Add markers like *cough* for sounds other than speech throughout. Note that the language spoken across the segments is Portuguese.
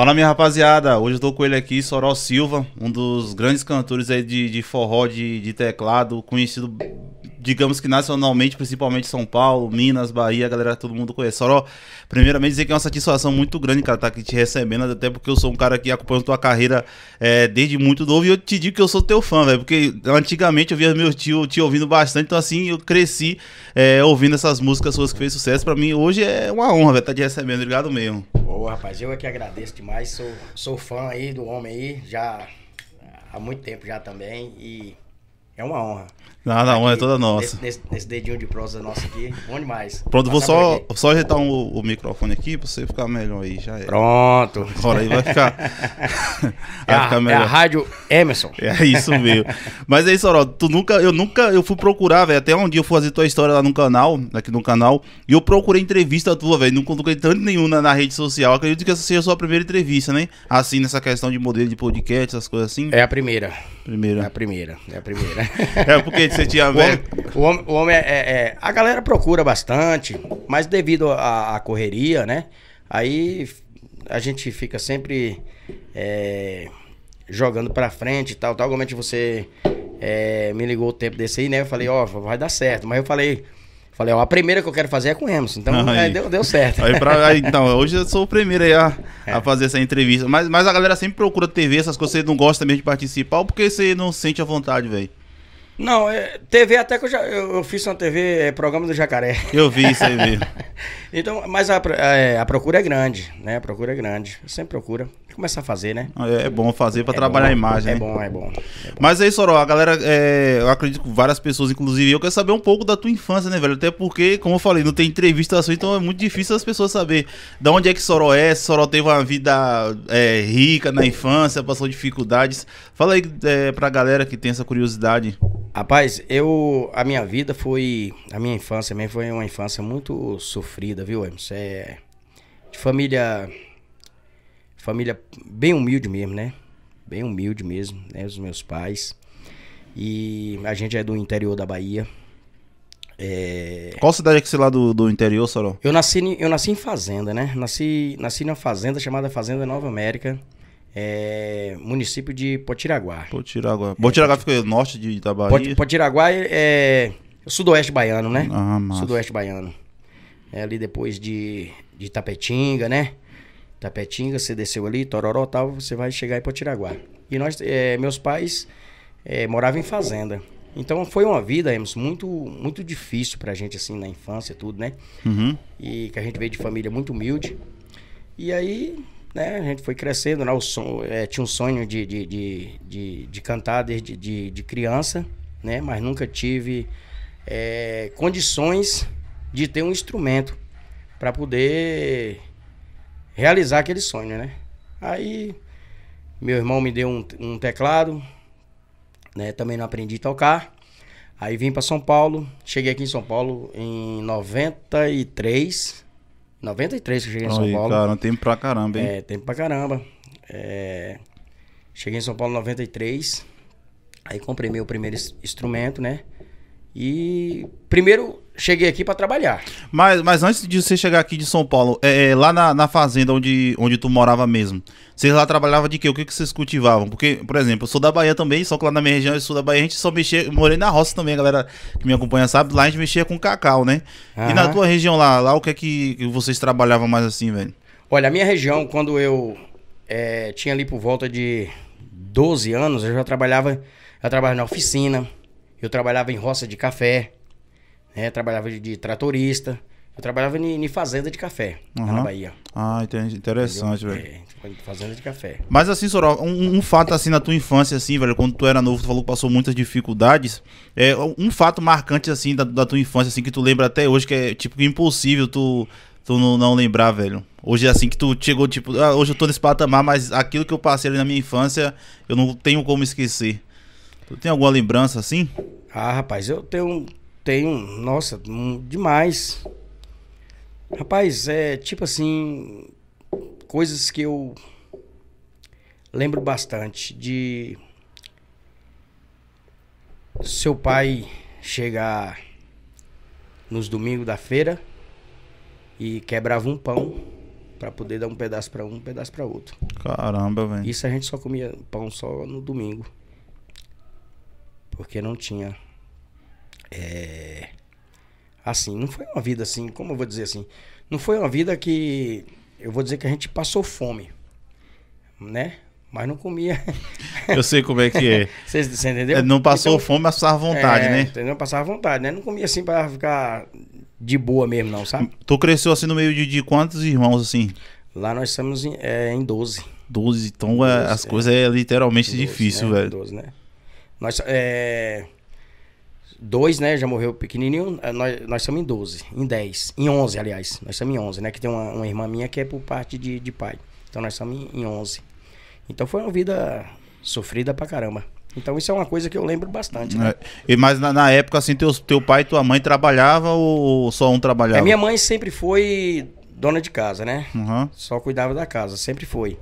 Fala minha rapaziada, hoje eu tô com ele aqui, Soró Silva, um dos grandes cantores aí de, de forró de, de teclado, conhecido digamos que nacionalmente, principalmente São Paulo, Minas, Bahia, galera, todo mundo conhece. Soró, primeiramente dizer que é uma satisfação muito grande, cara, estar tá aqui te recebendo, até porque eu sou um cara que acompanha tua carreira é, desde muito novo e eu te digo que eu sou teu fã, velho, porque antigamente eu via meu tio te ouvindo bastante, então assim, eu cresci é, ouvindo essas músicas suas que fez sucesso, pra mim hoje é uma honra, velho, estar tá te recebendo, obrigado mesmo. Boa, rapaz, eu é que agradeço demais, sou, sou fã aí do homem aí, já há muito tempo já também e... É uma honra. Não, ah, não, aqui, é toda nossa. Nesse, nesse, dedinho de prosa nossa aqui, bom demais. Pronto, vou tá só, só ajeitar um, o microfone aqui pra você ficar melhor aí, já é. Pronto. Agora aí vai ficar, *laughs* vai é a, ficar é melhor. É a rádio Emerson. É isso mesmo. Mas é isso, Orodo, tu nunca, eu nunca, eu fui procurar, velho, até um dia eu fui fazer tua história lá no canal, aqui no canal, e eu procurei entrevista tua, velho, não encontrei tanto nenhum na, na, rede social, acredito que essa seja a sua primeira entrevista, né? Assim, nessa questão de modelo de podcast, essas coisas assim. É a primeira. Primeira. É a primeira, é a primeira. *laughs* é porque que você tinha velho? O homem, o homem é, é, é, A galera procura bastante, mas devido à correria, né? Aí a gente fica sempre é, jogando pra frente e tal, tal. Realmente você é, me ligou o tempo desse aí, né? Eu falei, ó, oh, vai dar certo. Mas eu falei. Falei, ó, a primeira que eu quero fazer é com o Emerson. Então é, aí. É, deu, deu certo. Aí pra, aí, então, hoje eu sou o primeiro aí a, a é. fazer essa entrevista. Mas, mas a galera sempre procura TV, essas coisas, você não gosta mesmo de participar, porque você não sente a vontade, velho. Não, é, TV até que eu já eu, eu fiz uma TV, é, programa do jacaré. Eu vi isso aí mesmo. *laughs* então, mas a, a, é, a, procura é grande, né? A procura é grande. Eu sempre procura. Começa a fazer, né? É, é bom fazer para é trabalhar bom, a imagem. É, né? bom, é bom, é bom. Mas aí, Soró, a galera, é, eu acredito que várias pessoas, inclusive eu, quero saber um pouco da tua infância, né, velho? Até porque, como eu falei, não tem entrevista assim, então é muito difícil as pessoas saber de onde é que Soró é, se Soró teve uma vida rica na infância, passou dificuldades. Fala aí é, pra galera que tem essa curiosidade. Rapaz, eu a minha vida foi a minha infância também foi uma infância muito sofrida, viu, Emerson? É de família família bem humilde mesmo, né? Bem humilde mesmo, né, os meus pais. E a gente é do interior da Bahia. É... Qual cidade é que você é lá do, do interior, Sorol? Eu nasci, eu nasci em fazenda, né? Nasci, nasci numa fazenda chamada Fazenda Nova América é, município de Potiraguá. Potiraguá. Potiraguá é, fica norte de Itabari. Pot, Potiraguá é, é, sudoeste baiano, né? Ah, massa. Sudoeste baiano. É ali depois de, de Tapetinga, né? Tapetinga, você desceu ali, Tororó tal, você vai chegar em Potiraguá. E nós, é, meus pais é, moravam em fazenda. Então foi uma vida, Emerson, muito, muito difícil pra gente, assim, na infância, tudo, né? Uhum. E que a gente veio de família muito humilde. E aí né, a gente foi crescendo, né, o son é, tinha um sonho de, de, de, de, de cantar desde de, de, criança, né, mas nunca tive é, condições de ter um instrumento para poder realizar aquele sonho, né. Aí meu irmão me deu um, um teclado, né, também não aprendi a tocar. Aí vim para São Paulo, cheguei aqui em São Paulo em 93, 93 que eu cheguei em São Paulo. Cara, tempo pra caramba, hein? É, tempo pra caramba. É... Cheguei em São Paulo em 93. Aí comprei meu primeiro instrumento, né? E primeiro cheguei aqui para trabalhar. Mas, mas antes de você chegar aqui de São Paulo, é, é lá na, na, fazenda onde, onde tu morava mesmo, vocês lá trabalhavam de quê? O que, que vocês cultivavam? Porque, por exemplo, eu sou da Bahia também, só que lá na minha região, eu sou da Bahia, a gente só mexia, morei na roça também, a galera que me acompanha sabe, lá a gente mexia com cacau, né? E na tua região lá, lá o que é que, vocês trabalhavam mais assim, velho? Olha, a minha região, quando eu é, tinha ali por volta de 12 anos, eu já trabalhava, eu trabalhava na oficina, eu trabalhava em roça de café, né? Trabalhava de, de tratorista. Eu trabalhava em, fazenda de café, uhum. na Bahia. Ah, entendi. Interessante, velho. É, tipo, fazenda de café. Mas assim, Sorol, um, um, fato assim na tua infância, assim, velho, quando tu era novo, tu falou que passou muitas dificuldades. É, um fato marcante, assim, da, da tua infância, assim, que tu lembra até hoje, que é, tipo, impossível tu, tu não, não lembrar, velho. Hoje, é assim, que tu chegou, tipo, ah, hoje eu tô nesse patamar, mas aquilo que eu passei ali na minha infância, eu não tenho como esquecer. Tu tem alguma lembrança, assim? Ah, rapaz, eu tenho. Tenho. Nossa, hum, demais. Rapaz, é tipo assim. Coisas que eu lembro bastante de seu pai chegar nos domingos da feira e quebrava um pão para poder dar um pedaço para um, um pedaço para outro. Caramba, velho. Isso a gente só comia pão só no domingo. Porque não tinha é, assim, não foi uma vida assim, como eu vou dizer assim? Não foi uma vida que eu vou dizer que a gente passou fome, né? Mas não comia. *laughs* eu sei como é que é. Você, *laughs* você entendeu? É, não passou então, fome, mas passava vontade, é, né? Entendeu? Passava vontade, né? Não comia assim para ficar de boa mesmo, não, sabe? Tu cresceu assim no meio de, de quantos irmãos, assim? Lá nós estamos em, é, em 12. 12, então 12, é, as é, coisas é literalmente 12, difícil, né? velho. 12, né? Nós, é, dois, né? Já morreu pequenininho. Eh, nós, nós estamos em 12, em 10, em 11, aliás. Nós estamos em 11, né? Que tem uma, uma irmã minha que é por parte de, de pai. Então nós estamos em, em 11. Então foi uma vida sofrida pra caramba. Então isso é uma coisa que eu lembro bastante, né? É, e, mas na, na, época, assim, teus, teu pai e tua mãe trabalhava ou só um trabalhava? É, minha mãe sempre foi dona de casa, né? Uhum. Só cuidava da casa, sempre foi.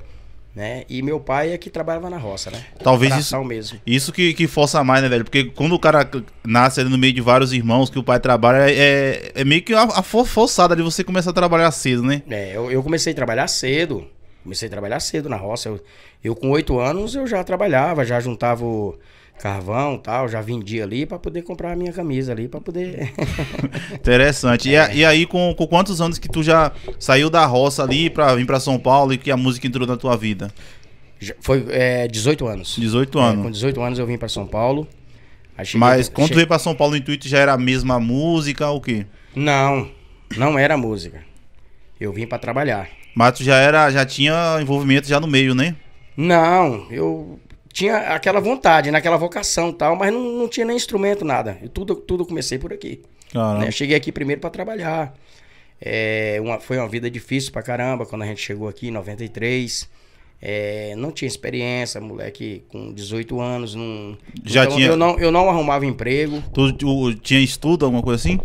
Né? E meu pai é que trabalhava na roça, né? Talvez isso, mesmo. isso que, que força mais, né, velho? Porque quando o cara nasce ali no meio de vários irmãos que o pai trabalha, é, é meio que a, a forçada de você começar a trabalhar cedo, né? É, eu, eu comecei a trabalhar cedo. Comecei a trabalhar cedo na roça. Eu, eu com oito anos, eu já trabalhava, já juntava... O, carvão tal, já vendi ali para poder comprar a minha camisa ali, para poder. *laughs* Interessante. E, é. e aí, com, com, quantos anos que tu já saiu da roça ali para vir para São Paulo e que a música entrou na tua vida? Foi é, 18 anos. 18 é, anos. É, com 18 anos eu vim para São Paulo. Mas quando cheguei... tu veio para São Paulo, o intuito já era a mesma música ou o quê? Não, não era música. Eu vim para trabalhar. Mas tu já era, já tinha envolvimento já no meio, né? Não, eu tinha aquela vontade, naquela né, vocação tal, mas não, não tinha nem instrumento, nada. Eu, tudo, tudo comecei por aqui. Né? Eu cheguei aqui primeiro para trabalhar. É, uma, foi uma vida difícil pra caramba quando a gente chegou aqui em 93. É, não tinha experiência, moleque com 18 anos. Não, Já então, tinha... eu, não, eu não arrumava emprego. Tu, tu, tinha estudo, alguma coisa assim?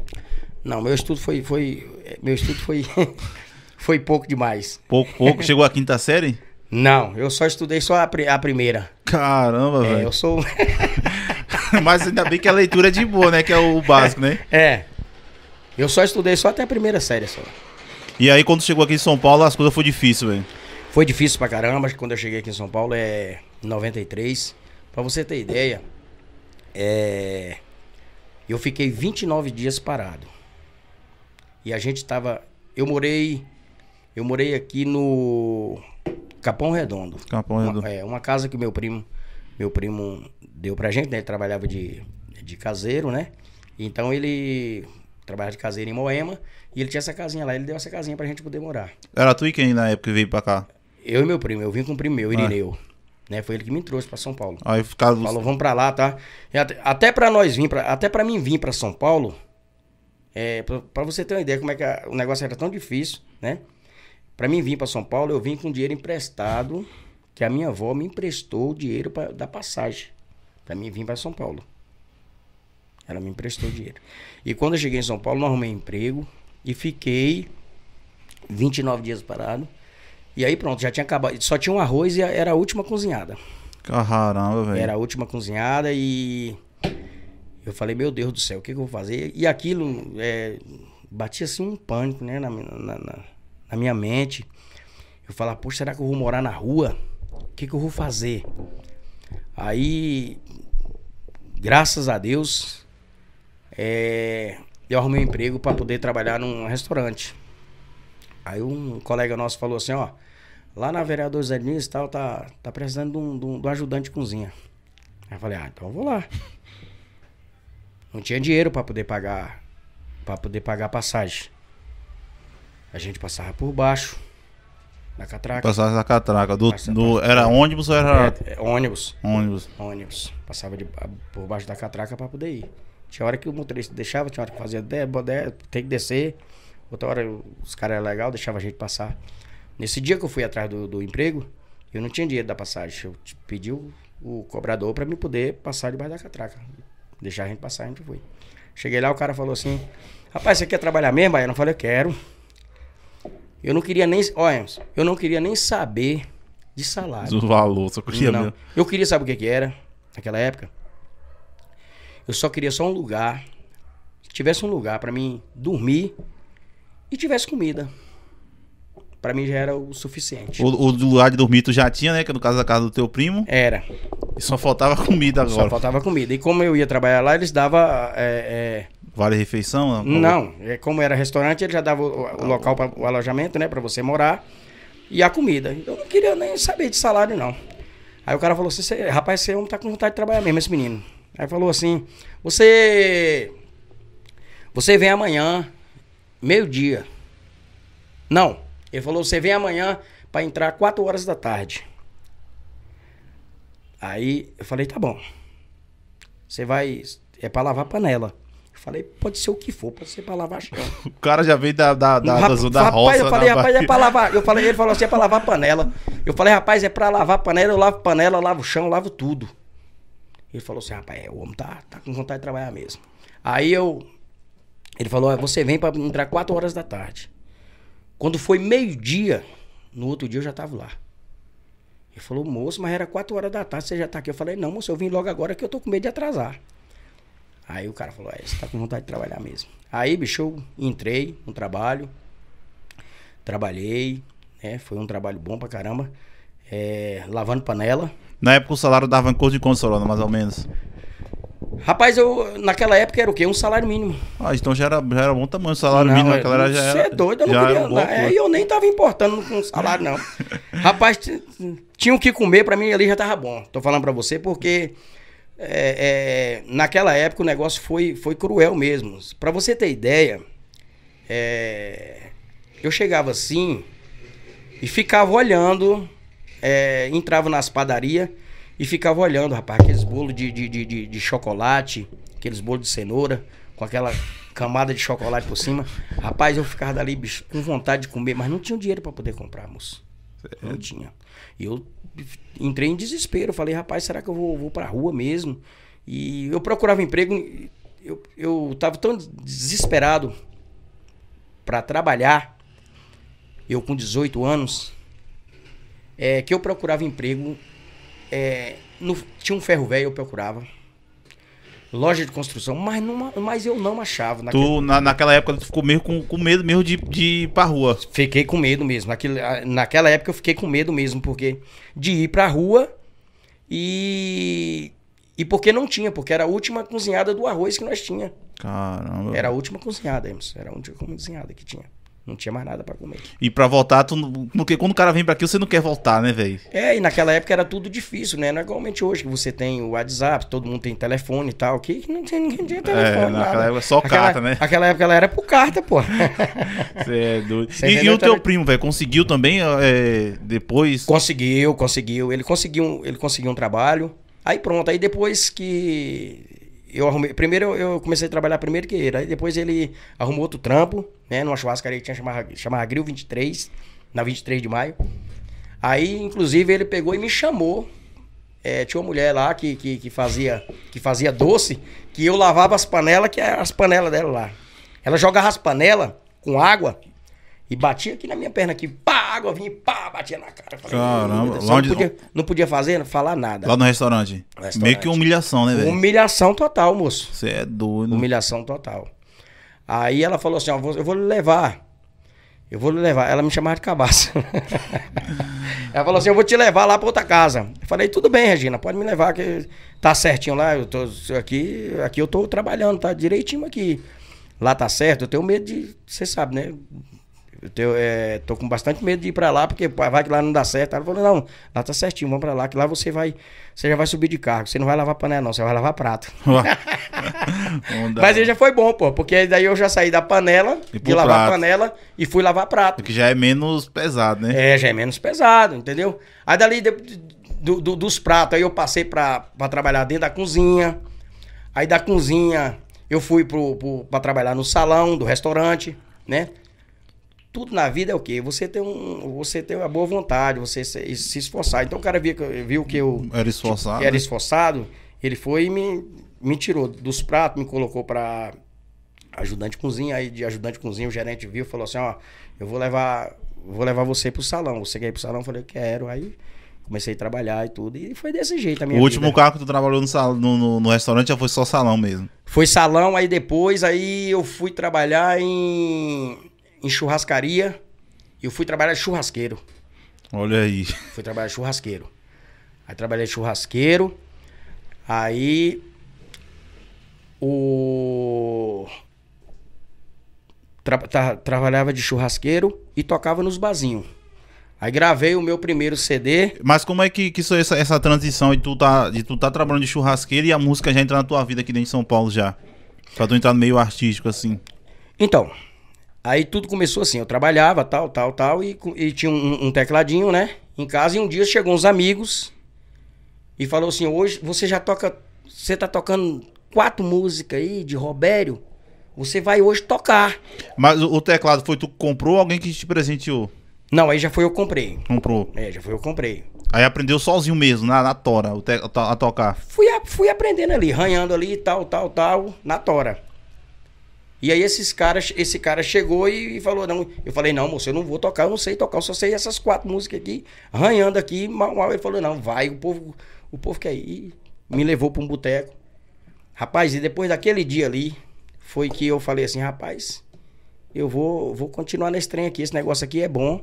Não, meu estudo foi. foi meu estudo foi, *laughs* foi pouco demais. Pouco, pouco. Chegou à quinta série? Não, eu só estudei só a, pri a primeira. Caramba, é, velho. É, eu sou. *laughs* *laughs* Mas ainda bem que a leitura é de boa, né? Que é o básico, né? É. Eu só estudei só até a primeira série só. E aí, quando chegou aqui em São Paulo, as coisas foram difíceis, velho. Foi difícil pra caramba. Quando eu cheguei aqui em São Paulo, é 93. Pra você ter ideia, é... eu fiquei 29 dias parado. E a gente tava. Eu morei. Eu morei aqui no Capão Redondo. Capão Redondo. Uma, é, uma casa que meu primo, meu primo deu pra gente, né? Ele trabalhava de, de caseiro, né? Então ele trabalhava de caseiro em Moema e ele tinha essa casinha lá. Ele deu essa casinha pra gente poder morar. Era tu e quem na época que veio pra cá? Eu e meu primo. Eu vim com o primo meu, Irineu. Ah. Né, foi ele que me trouxe para São Paulo. Aí ficaram... Falou, vamos para lá, tá? Até, até para nós vir, pra, até para mim vir para São Paulo, é, para você ter uma ideia como é que a, o negócio era tão difícil, né? Para mim vir para São Paulo, eu vim com dinheiro emprestado, que a minha avó me emprestou o dinheiro pra, da passagem. Para mim vir para São Paulo. Ela me emprestou dinheiro. E quando eu cheguei em São Paulo, não arrumei emprego e fiquei 29 dias parado. E aí pronto, já tinha acabado. Só tinha um arroz e era a última cozinhada. Caramba, velho. Era a última cozinhada e eu falei, meu Deus do céu, o que, que eu vou fazer? E aquilo é, batia assim um pânico, né? Na, na, na, na minha mente. Eu falava, poxa, será que eu vou morar na rua? O que, que eu vou fazer? Aí, graças a Deus, é, eu arrumei um emprego para poder trabalhar num restaurante. Aí um colega nosso falou assim, ó, lá na Vereador Zé Diniz tal, tá, tá precisando de um, de um, de um ajudante de cozinha. Aí eu falei, ah, então eu vou lá. Não tinha dinheiro para poder pagar, para poder pagar passagem. A gente passava por baixo da catraca. Passava da catraca. Do, passava, do, era ônibus ou era. É, é, ônibus. Ônibus. Ônibus. Passava de, ah, por baixo da catraca pra poder ir. Tinha hora que o motorista deixava, tinha hora que fazia tem que descer. Outra hora os caras eram legal, deixava a gente passar. Nesse dia que eu fui atrás do, do emprego, eu não tinha dinheiro da passagem. Eu pedi o, o cobrador para me poder passar debaixo da catraca. Deixar a gente passar, a gente foi. Cheguei lá, o cara falou assim: Rapaz, você quer trabalhar mesmo? Aí eu não falei: Quero. Eu não queria nem. Olha, eu não queria nem saber de salário. Do valor, só queria não. Mesmo. Eu queria saber o que, que era naquela época. Eu só queria só um lugar. Tivesse um lugar para mim dormir e tivesse comida. Para mim já era o suficiente. O, o, lugar de dormir tu já tinha, né? Que no caso da casa do teu primo. Era. E só faltava comida agora. Só faltava comida. E como eu ia trabalhar lá, eles davam é, é, Vale refeição? Não, é como era restaurante, ele já dava o, o ah, local para o alojamento, né, para você morar e a comida. Eu não queria nem saber de salário não. Aí o cara falou assim, rapaz, você não é tá com vontade de trabalhar mesmo esse menino. Aí falou assim: "Você você vem amanhã meio-dia". Não. Ele falou: "Você vem amanhã para entrar 4 horas da tarde". Aí eu falei: "Tá bom. Você vai é para lavar panela". Eu falei, pode ser o que for, pode ser pra lavar chão. *laughs* O cara já veio da, da, da, rap, da rapaz, Eu falei, rapaz, é pra lavar. Eu falei, ele falou assim, é pra lavar panela. Eu falei, rapaz, é pra lavar panela, eu lavo panela, eu lavo chão, eu lavo tudo. Ele falou assim, rapaz, é, o homem tá, tá com vontade de trabalhar mesmo. Aí eu. Ele falou, você vem pra entrar 4 horas da tarde. Quando foi meio-dia, no outro dia eu já tava lá. Ele falou, moço, mas era 4 horas da tarde, você já tá aqui. Eu falei, não, moço, eu vim logo agora que eu tô com medo de atrasar. Aí o cara falou, é, você tá com vontade de trabalhar mesmo. Aí, bicho, eu entrei no trabalho, trabalhei, né? Foi um trabalho bom pra caramba. É, lavando panela. Na época o salário dava em cor de quanto, mais ou menos? Rapaz, eu naquela época era o quê? Um salário mínimo. Ah, então já era, já era bom tamanho. O salário não, mínimo é, naquela era já Você é doido, eu não queria. Era um bom, é, eu nem tava importando com o salário, não. *laughs* Rapaz, tinha o que comer, pra mim ali já tava bom. Tô falando pra você, porque é, é, naquela época o negócio foi, foi cruel mesmo. Para você ter ideia, é, eu chegava assim e ficava olhando, é, entrava nas padarias e ficava olhando, rapaz, aqueles bolos de, de, de, de, de chocolate, aqueles bolos de cenoura, com aquela camada de chocolate por cima. Rapaz, eu ficava dali, bicho, com vontade de comer, mas não tinha dinheiro para poder comprar, moço. Não é. tinha. E eu entrei em desespero. Falei, rapaz, será que eu vou, vou pra rua mesmo? E eu procurava emprego, eu, eu tava tão desesperado para trabalhar, eu com 18 anos, é, que eu procurava emprego. É, no, tinha um ferro velho, eu procurava loja de construção, mas, não, mas eu não achava. Naquele... Tu, na, naquela época, tu ficou meio com, com medo mesmo de, de ir pra rua. Fiquei com medo mesmo. Naquele, naquela época eu fiquei com medo mesmo, porque de ir pra rua e. E porque não tinha, porque era a última cozinhada do arroz que nós tinha. Caramba. Era a última cozinhada, Emerson. Era a última cozinhada que tinha. Não tinha mais nada para comer. E para voltar, tu, porque quando o cara vem para aqui, você não quer voltar, né, velho? É, e naquela época era tudo difícil, né? Não é igualmente hoje que você tem o WhatsApp, todo mundo tem telefone e tal. que não tem ninguém tinha é, telefone. É, naquela né? época só aquela, carta, né? Aquela época ela era por carta, pô. Você *laughs* é doido. Você e, e, o teu primo, velho, conseguiu também é, depois? Conseguiu, conseguiu. Ele conseguiu, ele conseguiu um trabalho. Aí pronto, aí depois que eu arrumei. Primeiro eu, comecei a trabalhar primeiro que ele. Aí depois ele arrumou outro trampo, né? Numa churrascaria que tinha chamado, chamada Grill 23, na 23 de maio. Aí, inclusive, ele pegou e me chamou. É, tinha uma mulher lá que, que, que, fazia, que fazia doce, que eu lavava as panelas, que é as panelas dela lá. Ela jogava as panelas com água e batia aqui na minha perna, aqui, pá, água vinha, pá, batia na cara. Falei, Caramba, lá onde... não, podia, não podia fazer, não falar nada. Lá no restaurante. no restaurante. Meio que humilhação, né, velho? Humilhação total, moço. Você é doido. Humilhação total. Aí ela falou assim: ó, eu vou levar. Eu vou levar. Ela me chamava de cabaça. *laughs* ela falou assim: eu vou te levar lá pra outra casa. Eu falei: tudo bem, Regina, pode me levar, que tá certinho lá. Eu tô aqui, aqui eu tô trabalhando, tá direitinho aqui lá tá certo, eu tenho medo de, você sabe, né? Eu tenho, é, tô com bastante medo de ir pra lá, porque vai que lá não dá certo. Ela falou, não, lá tá certinho, vamos pra lá, que lá você vai. Você já vai subir de cargo. Você não vai lavar panela, não, você vai lavar prato. *laughs* *laughs* Mas aí já foi bom, pô, porque daí eu já saí da panela, de lavar prato. panela, e fui lavar prato. Que já é menos pesado, né? É, já é menos pesado, entendeu? Aí dali de, do, do, dos pratos, aí eu passei pra, trabalhar dentro da cozinha. Aí da cozinha eu fui para pra trabalhar no salão do restaurante, né? tudo na vida é o quê? Você tem, um, você tem uma boa vontade, você se, se esforçar. Então o cara via, viu que eu era esforçado, que era né? esforçado ele foi e me, me tirou dos pratos, me colocou para ajudante cozinha. Aí de ajudante cozinha o gerente viu e falou assim: Ó, eu vou levar, vou levar você pro salão. Você quer ir pro salão? Eu falei: Quero. Aí comecei a trabalhar e tudo. E foi desse jeito a minha O vida. último carro que tu trabalhou no, sal no, no, no, restaurante já foi só salão mesmo? Foi salão, aí depois aí eu fui trabalhar em em churrascaria e eu fui trabalhar de churrasqueiro. Olha aí. Fui trabalhar de churrasqueiro. Aí trabalhei de churrasqueiro. Aí o tra tra trabalhava de churrasqueiro e tocava nos bazinhos. Aí gravei o meu primeiro CD. Mas como é que, que isso, essa, essa transição de tu, tá, de tu tá trabalhando de churrasqueiro e a música já entra na tua vida aqui dentro de São Paulo já? Pra tu entrar no meio artístico assim. Então, Aí tudo começou assim, eu trabalhava, tal, tal, tal, e, e tinha um, um, tecladinho, né? Em casa, e um dia chegou uns amigos e falou assim, hoje você já toca, você tá tocando quatro músicas aí de Robério, você vai hoje tocar. Mas o teclado foi tu comprou ou alguém que te presenteou? Não, aí já foi eu comprei. Comprou. É, já foi eu comprei. Aí aprendeu sozinho mesmo, na, na tora, a, a tocar. Fui, a, fui aprendendo ali, ranhando ali, tal, tal, tal, na tora. E aí esses caras, esse cara chegou e, e, falou, não, eu falei, não, moço, eu não vou tocar, eu não sei tocar, eu só sei essas quatro músicas aqui, arranhando aqui, mal, mal. Ele falou, não, vai, o povo, o povo quer ir. E me levou para um boteco. Rapaz, e depois daquele dia ali, foi que eu falei assim, rapaz, eu vou, vou continuar nesse trem aqui, esse negócio aqui é bom.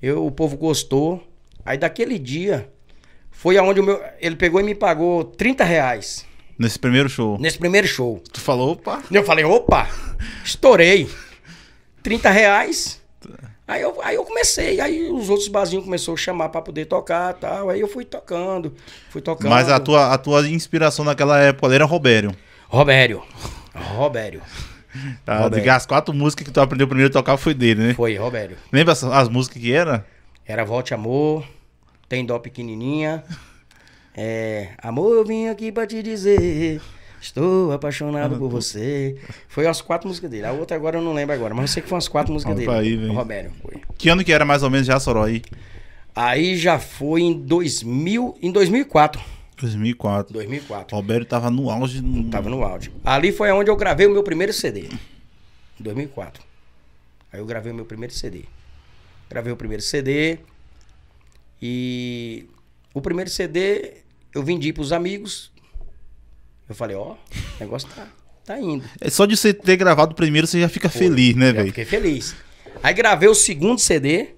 Eu, o povo gostou. Aí daquele dia, foi aonde meu, ele pegou e me pagou 30 reais. Nesse primeiro show. Nesse primeiro show. Tu falou, opa. Eu falei, opa, estourei. 30 reais. Tá. Aí eu, aí eu comecei, aí os outros barzinhos começaram a chamar para poder tocar tal. Aí eu fui tocando, fui tocando. Mas a tua, a tua inspiração naquela época era Robério. Robério. Robério. *laughs* Tá, Robério. As quatro músicas que tu aprendeu primeiro a tocar foi dele, né? Foi, Robério. Lembra as, as músicas que era? Era Volte Amor, Tem Dó Pequenininha. É, amor, eu vim aqui pra te dizer. Estou apaixonado por você. Foi as quatro músicas dele. A outra agora eu não lembro agora, mas eu sei que foram as quatro músicas Olha dele. Aí, Roberto. Foi. Que ano que era mais ou menos já Soró aí? Aí já foi em 2000, em 2004. 2004. 2004. Roberto tava no auge. No... Tava no auge. Ali foi onde eu gravei o meu primeiro CD. Em 2004. Aí eu gravei o meu primeiro CD. Gravei o primeiro CD. E o primeiro CD eu vendi pros amigos. Eu falei, ó, o negócio tá, tá indo. É só de você ter gravado o primeiro, você já fica Pô, feliz, né, velho? Fiquei feliz. Aí gravei o segundo CD.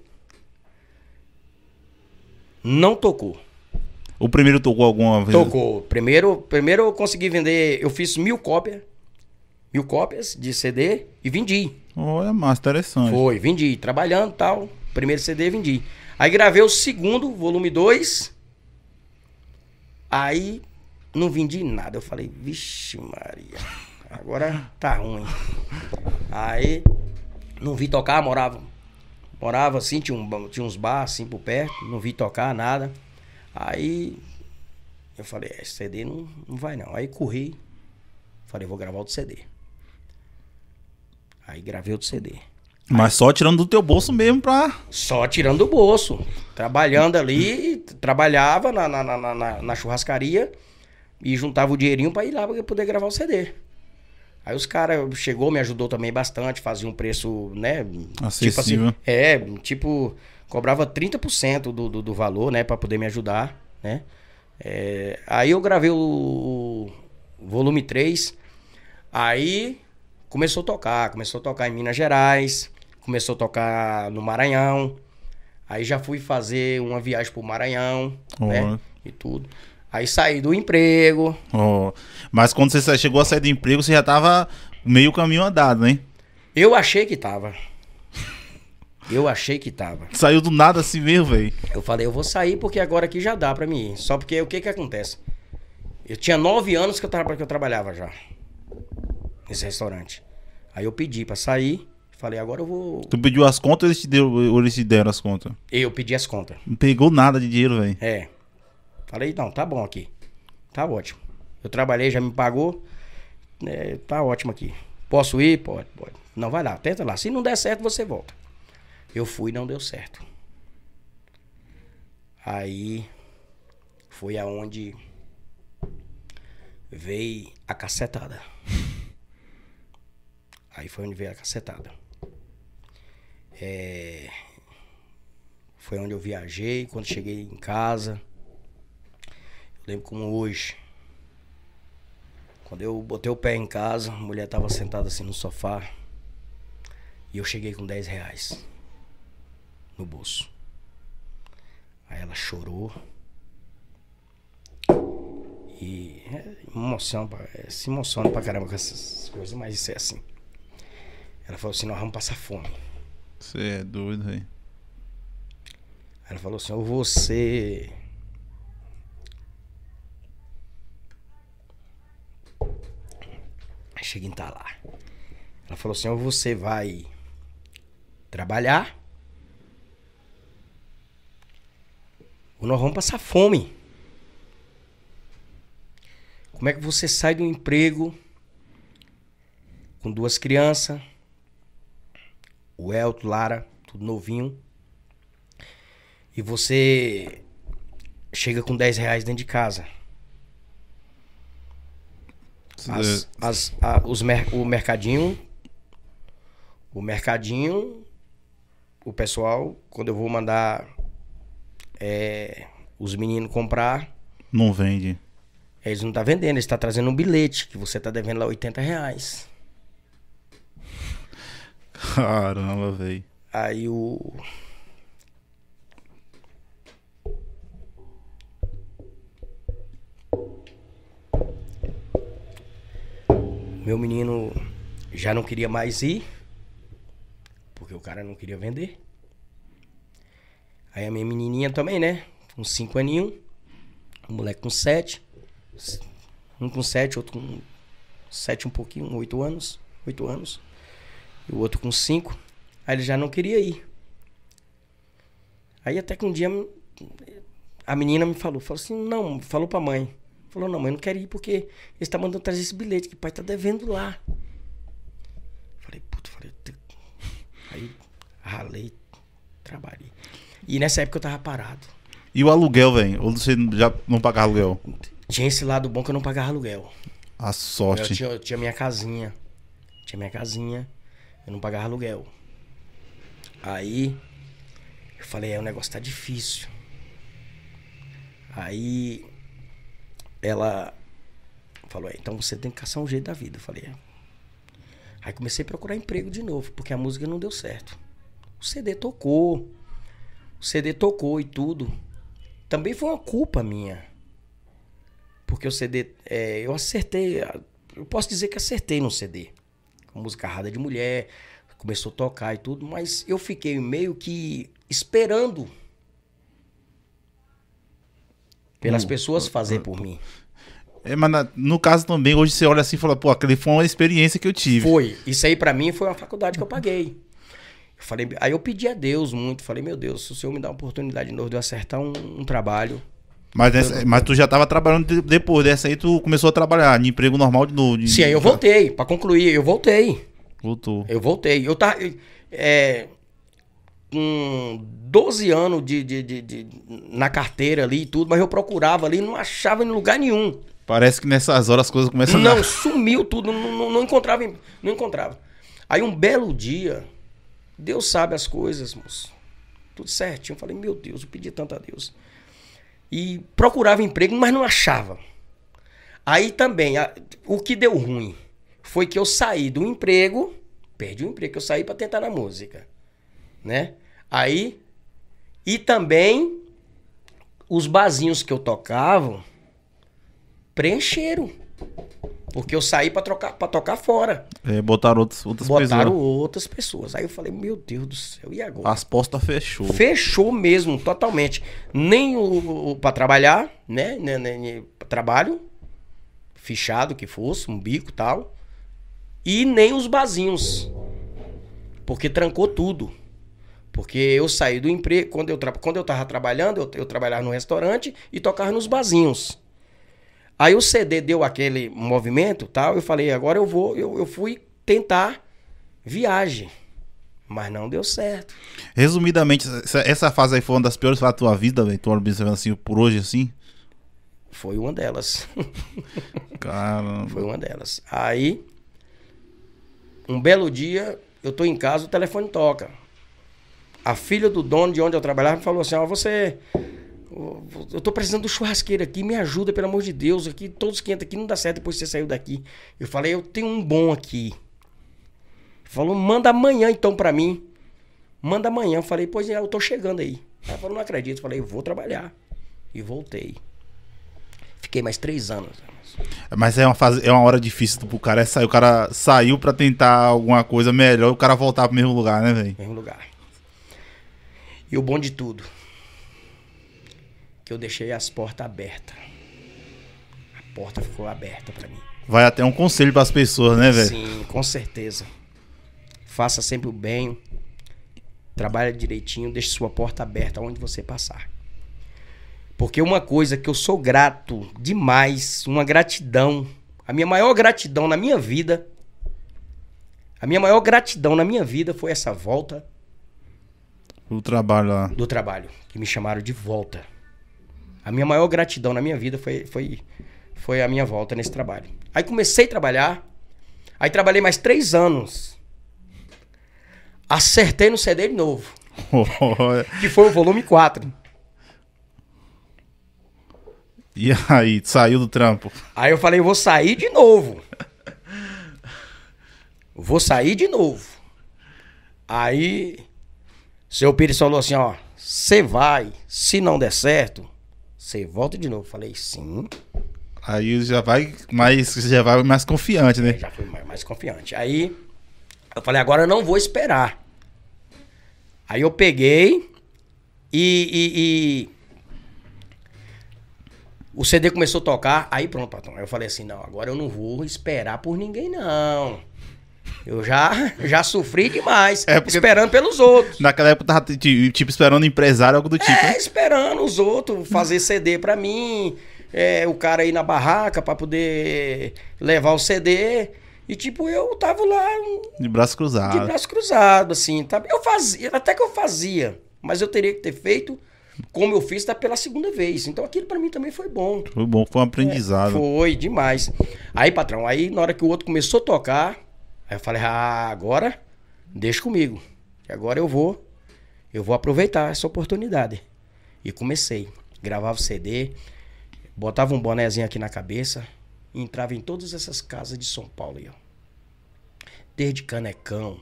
Não tocou. O primeiro tocou alguma vez? Tocou. Primeiro, primeiro eu consegui vender, eu fiz mil cópias. Mil cópias de CD e vendi. Olha, mais interessante. Foi, vendi. Trabalhando e tal. Primeiro CD, vendi. Aí gravei o segundo, volume 2. Aí não vendi nada. Eu falei, vixe, Maria, agora tá ruim. Aí não vi tocar, morava. Morava assim, tinha, um, tinha uns bar assim por perto, não vi tocar nada. Aí eu falei, esse é, CD não, não vai não. Aí corri, falei, vou gravar outro CD. Aí gravei outro CD. Mas Aí, só tirando do teu bolso mesmo pra. Só tirando do bolso. Trabalhando ali, trabalhava na, na, na, na, churrascaria e juntava o dinheirinho pra ir lá pra poder gravar o CD. Aí os caras chegou, me ajudou também bastante, fazia um preço, né? Acessível. Tipo assim, é, tipo, cobrava 30% do, do, do valor, né? Pra poder me ajudar, né? É, aí eu gravei o, o volume 3. Aí começou a tocar, começou a tocar em Minas Gerais, começou a tocar no Maranhão. Aí já fui fazer uma viagem pro Maranhão, né? E tudo. Aí saí do emprego. Oh. Mas quando você chegou a sair do emprego, você já tava meio caminho andado, né? Eu achei que tava. *laughs* Eu achei que tava. Saiu do nada assim mesmo, velho. Eu falei, eu vou sair porque agora aqui já dá pra mim ir. Só porque o que que acontece? Eu tinha nove anos que eu, tra que eu trabalhava já. Nesse restaurante. Aí eu pedi pra sair. Falei, agora eu vou. Tu pediu as contas ou eles te, deu, ou eles te deram as contas? Eu pedi as contas. Não pegou nada de dinheiro, velho. É. Falei, não, tá bom aqui. Tá ótimo. Eu trabalhei, já me pagou. É, tá ótimo aqui. Posso ir? Pode, pode. Não, vai lá, tenta lá. Se não der certo, você volta. Eu fui não deu certo. Aí foi aonde veio a cacetada. *laughs* Aí foi onde veio a cacetada. É, foi onde eu viajei, quando cheguei em casa. Eu lembro como hoje. Quando eu botei o pé em casa, a mulher estava sentada assim no sofá. E eu cheguei com 10 reais no bolso. Aí ela chorou. E é emoção, é, se emociona pra caramba com essas coisas, mas isso é assim. Ela falou assim: nós vamos passar fome. Você é doido, velho. Assim, Ela falou assim: ou você. Chega em lá. Ela falou assim: ou você vai trabalhar, ou nós vamos passar fome. Como é que você sai do emprego com duas crianças? o Elto, Lara, tudo novinho. E você chega com 10 reais dentro de casa. As, é as, a, os mer o mercadinho. O mercadinho. O pessoal, quando eu vou mandar é, os meninos comprar. Não vende. Eles não tá vendendo, eles tá trazendo um bilhete que você está devendo lá 80 reais. Caramba, velho. Aí o. Meu menino já não queria mais ir, porque o cara não queria vender. Aí a minha menininha também, né? Com cinco aninhos, um moleque com sete, um com sete, outro com sete um pouquinho, oito anos, oito anos e o outro com cinco. Aí ele já não queria ir. Aí até que um dia a menina me falou, falou assim, não, falou pra mãe. Falou, não, mãe, não quero ir porque ele está mandando trazer esse bilhete que o pai tá devendo lá. Falei, puto, falei. Aí ralei, trabalhei. E nessa época eu tava parado. E o aluguel, velho? Ou você já não pagava aluguel? Tinha esse lado bom que eu não pagava aluguel. A sorte. Eu tinha, eu tinha minha casinha. Tinha minha casinha. Eu não pagava aluguel. Aí eu falei, é, o negócio tá difícil. Aí ela falou, é, então você tem que caçar um jeito da vida. Eu falei, é. Aí comecei a procurar emprego de novo, porque a música não deu certo. O CD tocou. O CD tocou e tudo. Também foi uma culpa minha. Porque o CD. É, eu acertei. Eu posso dizer que acertei no CD música rada de mulher, começou a tocar e tudo, mas eu fiquei meio que esperando pelas hum, pessoas hum, fazer hum, por mim. É, mas na, no caso também, hoje você olha assim e fala, pô, aquele foi uma experiência que eu tive. Foi. Isso aí para mim foi uma faculdade que eu paguei. Eu falei, aí eu pedi a Deus muito, falei, meu Deus, se o Senhor me dá uma oportunidade de novo de eu acertar um, um trabalho, mas, nessa, mas tu já estava trabalhando depois dessa aí, tu começou a trabalhar de emprego normal de novo. De, Sim, aí eu voltei, para concluir, eu voltei. Voltou. Eu voltei. Eu tava. É, com 12 anos de, de, de, de, na carteira ali e tudo, mas eu procurava ali não achava em lugar nenhum. Parece que nessas horas as coisas começam não, a. Não, sumiu tudo, não, não, não, encontrava. Não encontrava. Aí um belo dia, Deus sabe as coisas, moço. Tudo certinho. Eu falei, meu Deus, eu pedi tanto a Deus e procurava emprego, mas não achava. Aí também, a, o que deu ruim foi que eu saí do emprego, perdi o emprego, eu saí para tentar na música, né? Aí e também os barzinhos que eu tocava preencheram. Porque eu saí para trocar para tocar fora. É, botaram outros, outras botaram pessoas. Botaram outras pessoas. Aí eu falei, meu Deus do céu, e agora? As postas fechou. Fechou mesmo, totalmente. Nem o, o para trabalhar, né? né, né, né trabalho, fechado que fosse, um bico tal. E nem os bazinhos. Porque trancou tudo. Porque eu saí do emprego. Quando eu, tra... quando eu tava trabalhando, eu, eu trabalhava no restaurante e tocava nos bazinhos. Aí o CD deu aquele movimento tal. Eu falei, agora eu vou. Eu, eu fui tentar viagem. Mas não deu certo. Resumidamente, essa, essa fase aí foi uma das piores da tua vida, velho. Tu observando assim, por hoje assim? Foi uma delas. *laughs* Caramba. Foi uma delas. Aí, um belo dia, eu tô em casa, o telefone toca. A filha do dono de onde eu trabalhava me falou assim: Ó, oh, você eu tô precisando do churrasqueiro aqui, me ajuda, pelo amor de Deus, aqui todos que entram aqui não dá certo depois que você saiu daqui. Eu falei, eu tenho um bom aqui. Falou, manda amanhã então para mim. Manda amanhã. Eu falei, pois é, eu tô chegando aí. Ela falou, não acredito. Eu falei, eu vou trabalhar. E voltei. Fiquei mais três anos. Mas é uma, fase, é uma hora difícil pro tipo, cara. É sair, o cara saiu para tentar alguma coisa melhor o cara voltar pro mesmo lugar, né, velho? Mesmo lugar. E o bom de tudo, que eu deixei as portas abertas. A porta ficou aberta para mim. Vai até um conselho para as pessoas, né, velho? Sim, com certeza. Faça sempre o bem, trabalha direitinho, deixe sua porta aberta onde você passar. Porque uma coisa que eu sou grato demais, uma gratidão, a minha maior gratidão na minha vida, a minha maior gratidão na minha vida foi essa volta do trabalho lá. Do trabalho, que me chamaram de volta. A minha maior gratidão na minha vida foi, foi, foi a minha volta nesse trabalho. Aí comecei a trabalhar, aí trabalhei mais três anos. Acertei no CD de novo. *laughs* que foi o volume 4. E aí, saiu do trampo. Aí eu falei, vou sair de novo. vou sair de novo. Aí, seu Pires falou assim, ó, você vai, se não der certo, você volta de novo. Falei, sim. Aí já vai mais, já vai mais confiante, né? Já fui mais, mais confiante. Aí eu falei, agora eu não vou esperar. Aí eu peguei e, e, e... O CD começou a tocar, aí pronto, patrão. Aí eu falei assim: não, agora eu não vou esperar por ninguém, não. Eu já, já sofri demais, é porque... esperando pelos outros. Naquela época tava tipo esperando empresário, algo do é, tipo. É, esperando os outros fazer CD pra mim, é, o cara ir na barraca pra poder levar o CD. E tipo, eu tava lá. De braço cruzado. De braço cruzado, assim. Tá? Eu fazia, até que eu fazia, mas eu teria que ter feito como eu fiz tá pela segunda vez. Então aquilo para mim também foi bom. Foi bom, foi um aprendizado. É, foi demais. Aí, patrão, aí na hora que o outro começou a tocar, Aí eu falei, ah, agora deixa comigo. Agora eu vou, eu vou aproveitar essa oportunidade. E comecei. Gravava CD, botava um bonézinho aqui na cabeça, entrava em todas essas casas de São Paulo aí, ó. Desde Canecão.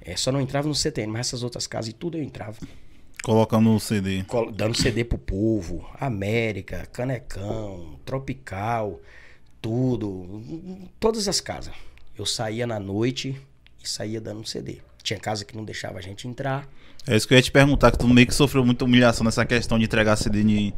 É, só não entrava no CTN, mas essas outras casas e tudo eu entrava. Colocando o CD. Dando CD pro povo. América, Canecão, Tropical, tudo. Todas as casas eu saía na noite e saía dando um CD. Tinha casa que não deixava a gente entrar. É isso que eu ia te perguntar, que tu meio que sofreu muita humilhação nessa questão de entregar CD em,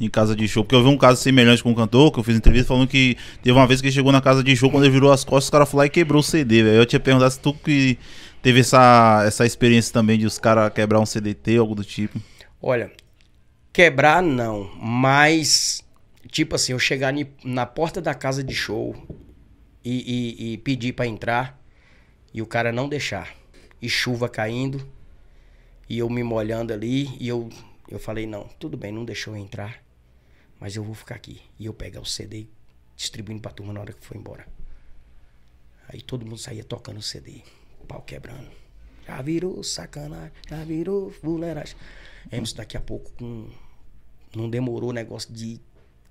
em casa de show. Porque eu vi um caso semelhante com um cantor, que eu fiz entrevista falando que teve uma vez que ele chegou na casa de show, quando ele virou as costas, o cara falou e quebrou o CD, velho. Eu tinha perguntado se tu que teve essa, essa experiência também de os caras quebrar um CDT, algo do tipo. Olha, quebrar não, mas tipo assim, eu chegar na porta da casa de show e, e, e pedir para entrar e o cara não deixar. E chuva caindo e eu me molhando ali e eu, eu falei, não, tudo bem, não deixou eu entrar, mas eu vou ficar aqui. E eu pegar o CD distribuindo pra turma na hora que foi embora. Aí todo mundo saía tocando o CD, pau quebrando. Já virou sacanagem, já virou fuleiragem. Emerson, é daqui a pouco, com... não demorou o negócio de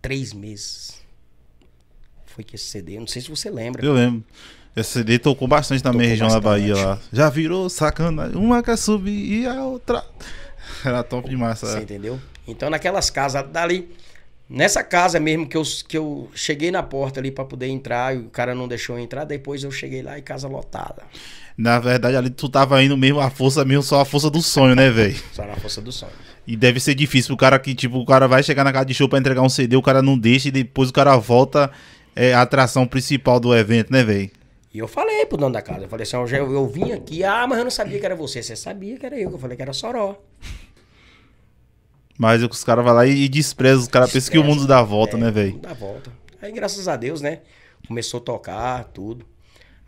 três meses foi que esse CD, não sei se você lembra. Eu lembro. Esse CD tocou bastante na tocou minha região da Bahia lá. Já virou sacanagem. Uma quer subir e a outra. *laughs* Era top demais. Você era. É. entendeu? Então, naquelas casas dali. Nessa casa mesmo que eu, que eu cheguei na porta ali para poder entrar e o cara não deixou eu entrar, depois eu cheguei lá e casa lotada. Na verdade, ali tu tava indo mesmo a força mesmo, só a força do sonho, né, velho? *laughs* Só na força do sonho. E deve ser difícil pro cara que, tipo, o cara vai chegar na casa de show pra entregar um CD, o cara não deixa e depois o cara volta é, a atração principal do evento, né, velho? E eu falei pro dono da casa, eu falei assim, eu, já, eu vim aqui, ah, mas eu não sabia que era você. Você sabia que era eu, eu falei que era Soró. Mas os caras vão lá e, e desprezam os caras, pensam que é, né, o mundo dá a volta, é, né, velho? Dá a volta. Aí, graças a Deus, né? Começou a tocar, tudo.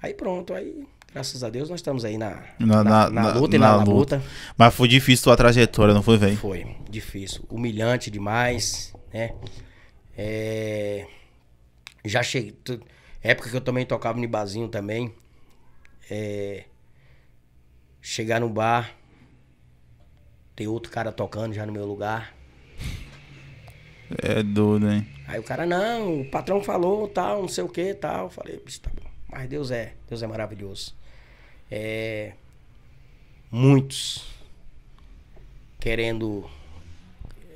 Aí pronto, aí, graças a Deus, nós estamos aí na, na, na, na luta e na, luta. luta. Mas foi difícil tua trajetória, não foi, velho? Foi, difícil. Humilhante demais, né? É já cheguei. Época que eu também tocava no barzinho também. É, chegar no bar, ter outro cara tocando já no meu lugar. É doido, hein? Aí o cara, não, o patrão falou, tal, não sei o que, tal. Eu falei, tá bom. Mas Deus é, Deus é maravilhoso. É, muitos querendo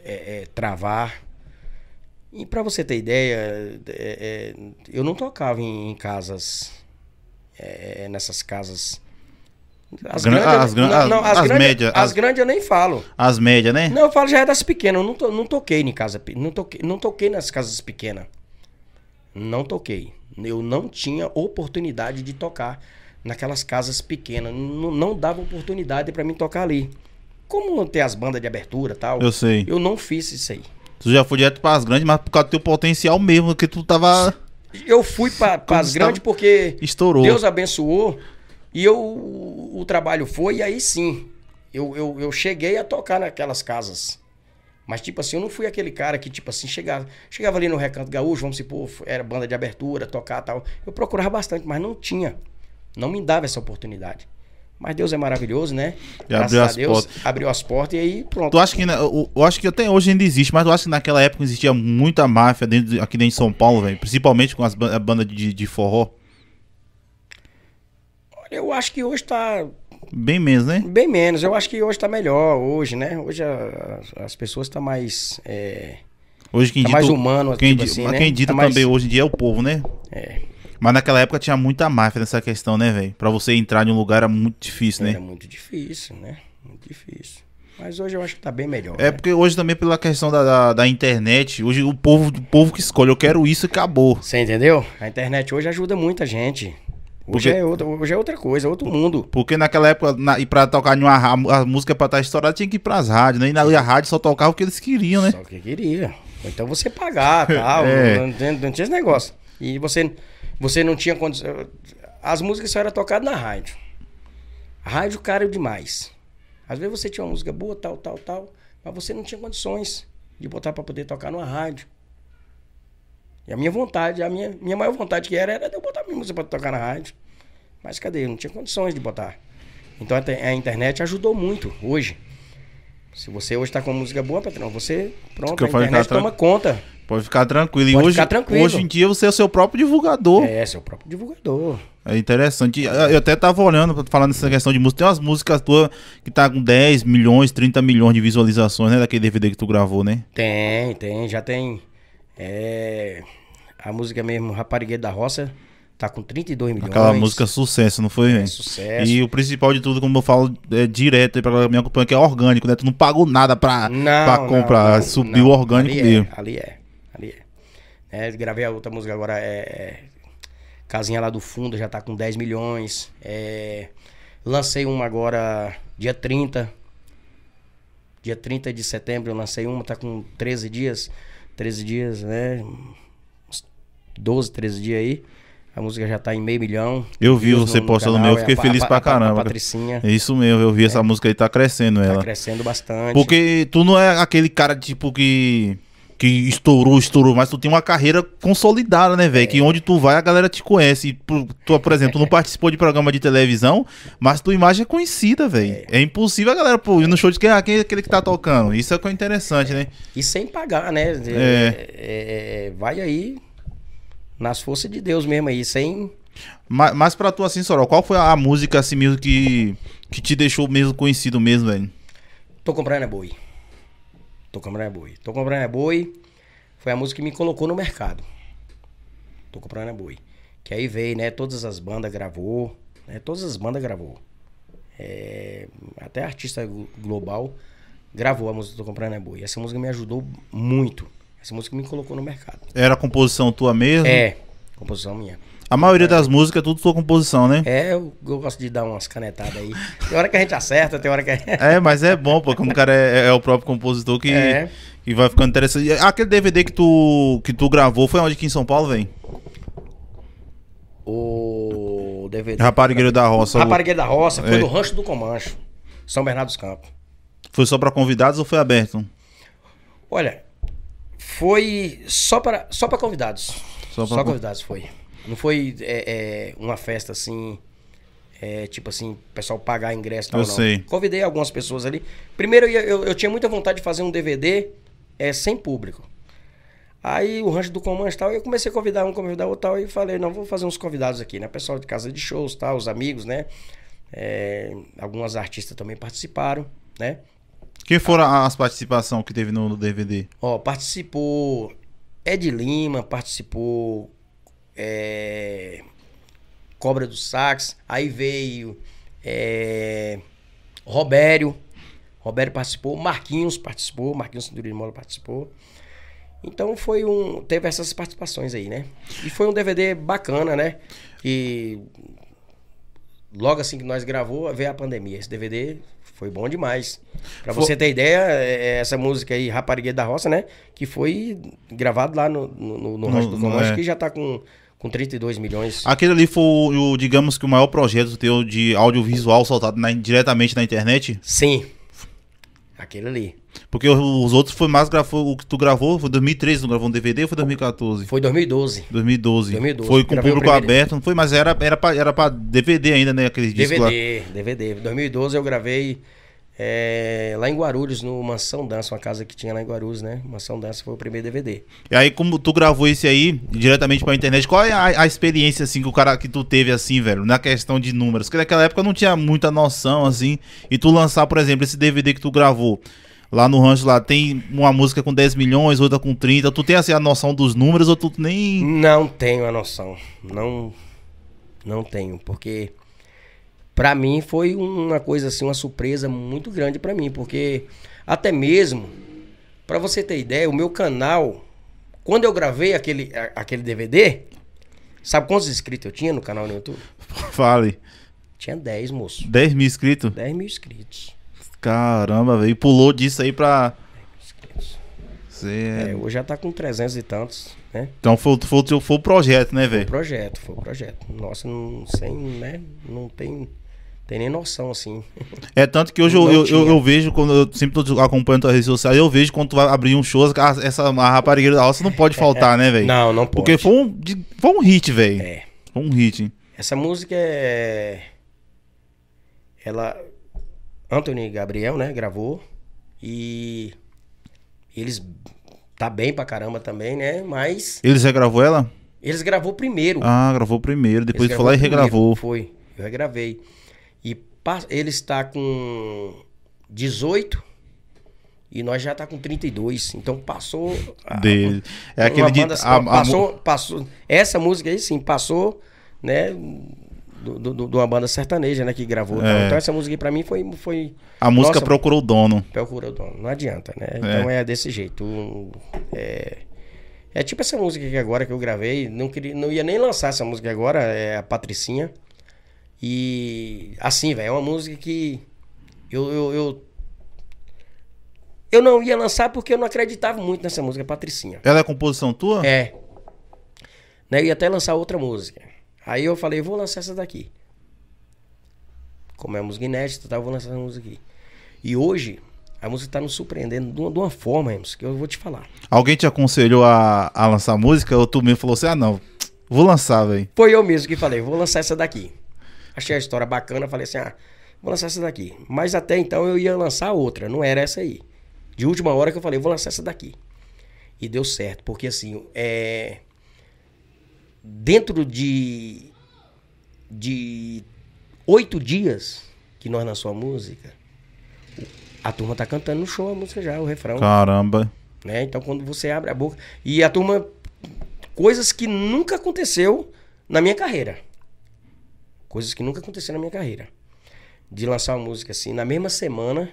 é, é, travar e para você ter ideia, é, é, eu não tocava em, em casas, é, é nessas casas. As, grandes, as, não, não, as, as grandes, médias, as, grandes eu nem falo. As médias, né? Não, eu falo já é das pequenas. Eu não, to, não toquei em casa, não toquei, não toquei nas casas pequenas. Não toquei. Eu não tinha oportunidade de tocar naquelas casas pequenas. Não, não dava oportunidade para mim tocar ali. Como ter as bandas de abertura, tal. Eu sei. Eu não fiz isso aí. Tu já foi direto para as grandes, mas por causa do teu potencial mesmo, que tu tava. Eu fui para as grandes porque estourou. Deus abençoou e eu, o trabalho foi, e aí sim, eu, eu, eu cheguei a tocar naquelas casas. Mas, tipo assim, eu não fui aquele cara que, tipo assim, chegava, chegava ali no Recanto Gaúcho, vamos supor, era banda de abertura, tocar tal. Eu procurava bastante, mas não tinha. Não me dava essa oportunidade. Mas Deus é maravilhoso, né? E abriu as Deus, portas. abriu as portas e aí pronto. Tu acha que eu, eu acho que até hoje ainda existe, mas tu acha que naquela época existia muita máfia dentro, aqui dentro de São Paulo, Principalmente com as a banda de, de forró? Olha, eu acho que hoje tá. Bem menos, né? Bem menos. Eu acho que hoje tá melhor, hoje, né? Hoje a, as pessoas estão tá mais. É... Hoje quem tá dita, mais humano, quem, tipo assim, né? quem né? dita tá mais... também hoje em dia é o povo, né? É. Mas naquela época tinha muita máfia nessa questão, né, velho? Pra você entrar em um lugar era muito difícil, né? Era muito difícil, né? Muito difícil. Mas hoje eu acho que tá bem melhor. É né? porque hoje também pela questão da, da, da, internet, hoje o povo, o povo que escolhe, eu quero isso e acabou. Você entendeu? A internet hoje ajuda muita gente. Hoje, porque, é outra, hoje é outra coisa, é outro mundo. Porque naquela época, na, e pra tocar numa a, a música pra estar tá estourada, tinha que ir pras rádios, né? E na a rádio só tocava o que eles queriam, né? Só o que queria. Ou então você pagar, *laughs* tal. é. não, não, não tinha esse negócio. E você você não tinha condição. As músicas só eram tocadas na rádio. rádio caro demais. Às vezes você tinha uma música boa, tal, tal, tal, mas você não tinha condições de botar para poder tocar numa rádio. E a minha vontade, a minha, minha maior vontade que era, era de eu botar minha música para tocar na rádio. Mas cadê? Eu não tinha condições de botar. Então a, internet ajudou muito hoje. Se você hoje está com música boa, patrão, você pronto, a internet toma conta. Pode ficar tranquilo. Pode e hoje, ficar tranquilo. hoje em dia você é o seu próprio divulgador. É, seu próprio divulgador. É interessante. Ah, eu até tava olhando, falando essa questão de música. Tem umas músicas tuas que tá com 10 milhões, 30 milhões de visualizações, né? Daquele DVD que tu gravou, né? Tem, tem, já tem. É... A música mesmo, Raparigueiro da Roça, tá com 32 milhões. Aquela música sucesso, não foi? É, sucesso. E o principal de tudo, como eu falo é, direto pra minha companhia, que é orgânico, né? Tu não pagou nada pra, não, pra comprar. Não, não, subiu orgânico ali mesmo. É, ali é. Ali é. é gravei a outra música agora, é, é, Casinha lá do fundo, já tá com 10 milhões. É, lancei uma agora dia 30. Dia 30 de setembro eu lancei uma, tá com 13 dias. 13 dias, né? 12, 13 dias aí. A música já tá em meio milhão. Eu vi você postando no meu, eu é fiquei a, feliz a, pra a, caramba. A Patricinha. Isso mesmo, eu vi é. essa música aí, tá crescendo tá ela. Tá crescendo bastante. Porque tu não é aquele cara, tipo, que que estourou, estourou, mas tu tem uma carreira consolidada, né, velho? É. Que onde tu vai a galera te conhece. Tu, por exemplo, não *laughs* participou de programa de televisão, mas tua imagem é conhecida, velho. É. é. impossível a galera, pô, ir no show de quem, ah, quem é aquele que tá tocando. Isso é que é interessante, né? E sem pagar, né? É. É, é, é. vai aí nas forças de Deus mesmo aí, sem. Mas, mas pra tu, assim, Sorol, qual foi a música assim mesmo que, que te deixou mesmo conhecido mesmo, velho? Tô comprando é boi. Tô comprando é boi. Tô comprando é boi. Foi a música que me colocou no mercado. Tô comprando é boi. Que aí veio, né? Todas as bandas gravou. Né, todas as bandas gravou. É, até artista global gravou a música Tô Comprando é Boi. Essa música me ajudou muito. Essa música me colocou no mercado. Era composição tua mesmo? É, composição minha. A maioria é. das músicas é tudo sua composição, né? É, eu, eu gosto de dar umas canetadas aí. Tem hora que a gente acerta, tem hora que. é, mas é bom, pô, como o cara é, é o próprio compositor que, é. que vai ficando interessante. Aquele DVD que tu, que tu gravou foi onde aqui em São Paulo, vem? O DVD. Raparigueiro da Roça. Raparigueiro da Roça, foi é. do Rancho do Comancho, São Bernardo dos Campos. Foi só para convidados ou foi aberto? Olha, foi só para só para convidados. Só, pra... convidados foi. Não foi é, é, uma festa assim. É, tipo assim, o pessoal pagar ingresso e tal, eu não. Sei. Convidei algumas pessoas ali. Primeiro, eu, eu, eu, tinha muita vontade de fazer um DVD é, sem público. Aí o rancho do comando e tal, eu comecei a convidar um, convidar outro tal, e falei, não, vou fazer uns convidados aqui, né? Pessoal de casa de shows, tal, os amigos, né? É, algumas artistas também participaram, né? Quem foram ah, as participações que teve no DVD? Ó, participou Ed Lima, participou é, Cobra do Sax, aí veio é, Robério, Robério participou, Marquinhos participou, Marquinhos Cinturino de Mola participou. Então foi um. Teve essas participações aí, né? E foi um DVD bacana, né? Que logo assim que nós gravou, veio a pandemia. Esse DVD foi bom demais. Pra foi... você ter ideia, é, é essa música aí, Raparigueiro da Roça, né? Que foi gravado lá no, no, no, no Rancho do Comércio, é. que já tá com com 32 milhões. Aquele ali foi, o, digamos que, o maior projeto teu de audiovisual soltado na, diretamente na internet? Sim. Aquele ali. Porque os outros foi mais gravou, o que tu gravou foi 2013, não gravou um DVD ou foi 2014? Foi 2012. 2012. 2012. Foi com o público o aberto, não foi, mas era era para era para DVD ainda, né, aqueles DVD, disco lá. DVD, 2012 eu gravei é, lá em Guarulhos, no Mansão Dança, uma casa que tinha lá em Guarulhos, né? Mansão Dança foi o primeiro DVD. E aí, como tu gravou esse aí diretamente pra internet, qual é a, a experiência, assim, que o cara que tu teve, assim, velho, na questão de números? Porque naquela época não tinha muita noção, assim, e tu lançar, por exemplo, esse DVD que tu gravou lá no rancho lá tem uma música com 10 milhões, outra com 30. Tu tem assim a noção dos números ou tu nem Não tenho a noção. Não não tenho, porque para mim foi uma coisa assim, uma surpresa muito grande para mim, porque até mesmo para você ter ideia, o meu canal, quando eu gravei aquele, aquele DVD, sabe quantos inscritos eu tinha no canal no YouTube? *laughs* Fale. Tinha 10, moço. 10 mil inscritos? 10 mil inscritos. Caramba, velho. Pulou disso aí pra. É, é, hoje já tá com 300 e tantos, né? Então foi, foi, foi o projeto, né, velho? Foi o projeto, foi o projeto. Nossa, não, sem, né? Não tem tem nem noção, assim. *laughs* É tanto que hoje eu, eu, eu, eu, vejo, quando eu sempre tô acompanhando as redes sociais, eu vejo quando tu vai abrir um show, essa a raparigueira da roça não pode faltar, né, velho? Não, não pode. Porque foi um, foi um hit, velho. É. Foi um hit. Essa música é. Ela. Anthony Gabriel, né, gravou. E. Eles. Tá bem pra caramba também, né? Mas. Eles regravou ela? Eles gravou primeiro. Ah, gravou primeiro. Depois Eles foi lá e regravou. foi. Eu regravei. Ele está com 18 e nós já tá com 32. Então passou. A, de... É aquele banda, de... a, passou, a... passou. Essa música aí sim, passou, né? Do, do, do, uma banda sertaneja, né? Que gravou. Então, é. Então essa música para mim foi, foi. A música Nossa, procurou o dono. Procurou o dono. Não adianta, né? É. Então é, é desse jeito. É... é. tipo essa música aqui agora que eu gravei. Não, queria, não ia nem lançar essa música agora, é a Patricinha. E assim, velho, é uma música que eu, eu, eu, eu, não ia lançar porque eu não acreditava muito nessa música, é Patricinha. Ela é composição tua? É. Né, eu ia até lançar outra música. Aí eu falei, vou lançar essa daqui. Como é música inédita, tá, eu vou lançar essa música aqui. E hoje, a música tá nos surpreendendo de uma, de uma forma, Emerson, que eu vou te falar. Alguém te aconselhou a, a lançar a música ou tu mesmo falou assim, ah não, vou lançar, velho? Foi eu mesmo que falei, vou lançar essa daqui achei a história bacana, falei assim, ah, vou lançar essa daqui. Mas até então eu ia lançar outra, não era essa aí. De última hora que eu falei, vou lançar essa daqui. E deu certo, porque assim, é... dentro de, de oito dias que nós lançamos a música, a turma tá cantando no show a música já, o refrão. Caramba. Né? Então quando você abre a boca. E a turma. Coisas que nunca aconteceu na minha carreira. Coisas que nunca aconteceram na minha carreira. De lançar uma música assim, na mesma semana,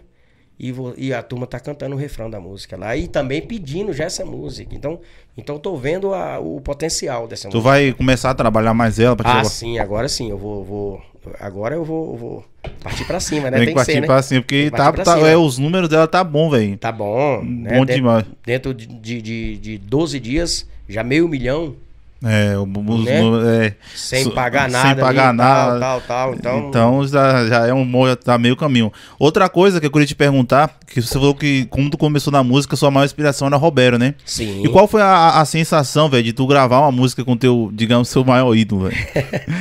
e, vou, e a turma tá cantando o refrão da música lá. E também pedindo já essa música. Então, então tô vendo a, o potencial dessa tu música. Tu vai começar a trabalhar mais ela pra Ah, sim, agora sim. Eu vou, vou agora eu vou, vou, partir pra cima, né? Tem, Tem que partir ser, né? pra cima, porque tá, pra tá, cima. É, os números dela tá bom, velho. Tá bom. Bom né? demais. Dentro de, de, de 12 dias, já meio milhão é, o, né? é, sem pagar nada, sem pagar ali, nada. Tal, tal, tal, então, então já, já é um tá meio caminho. Outra coisa que eu queria te perguntar, que você falou que quando começou na música, sua maior inspiração era Roberto, né? Sim. E qual foi a, a sensação, velho, de tu gravar uma música com teu, digamos, seu maior ídolo, velho?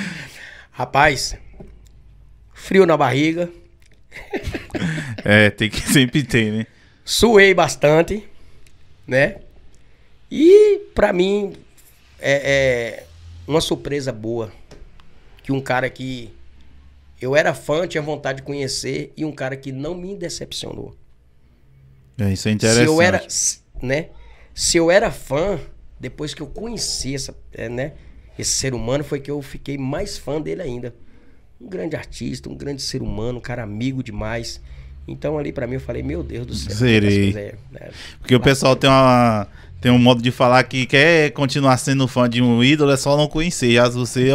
*laughs* Rapaz, frio na barriga. *laughs* é, tem que sempre ter, né? Suei bastante, né? E para mim é, é uma surpresa boa. Que um cara que eu era fã, tinha vontade de conhecer, e um cara que não me decepcionou. É, isso é interessante. Se eu era, né? Se eu era fã, depois que eu conheci essa, é, né, esse ser humano, foi que eu fiquei mais fã dele ainda. Um grande artista, um grande ser humano, um cara amigo demais. Então ali para mim eu falei, meu Deus do céu. Zerei. É, né? Porque o pessoal tem uma tem um modo de falar que quer continuar sendo fã de um ídolo, é só não conhecer. Já você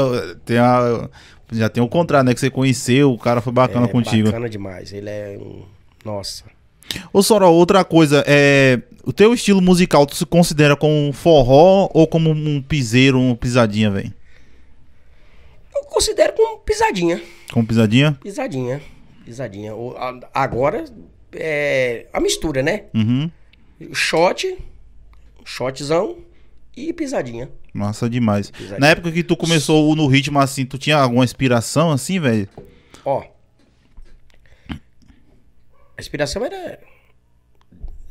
tem a, já tem o contrário né? Que você conheceu, o cara foi bacana é, contigo. Bacana demais, ele é um. Nossa. Ô Sora, outra coisa, é, o teu estilo musical, tu se considera como um forró ou como um piseiro, uma pisadinha, velho? Eu considero como pisadinha. Como pisadinha? Pisadinha, pisadinha. Agora, é a mistura, né? Uhum. Shot, shotzão e pisadinha. Massa demais. Pisadinha. Na época que tu começou no ritmo assim, tu tinha alguma inspiração assim, velho? Ó. A inspiração era.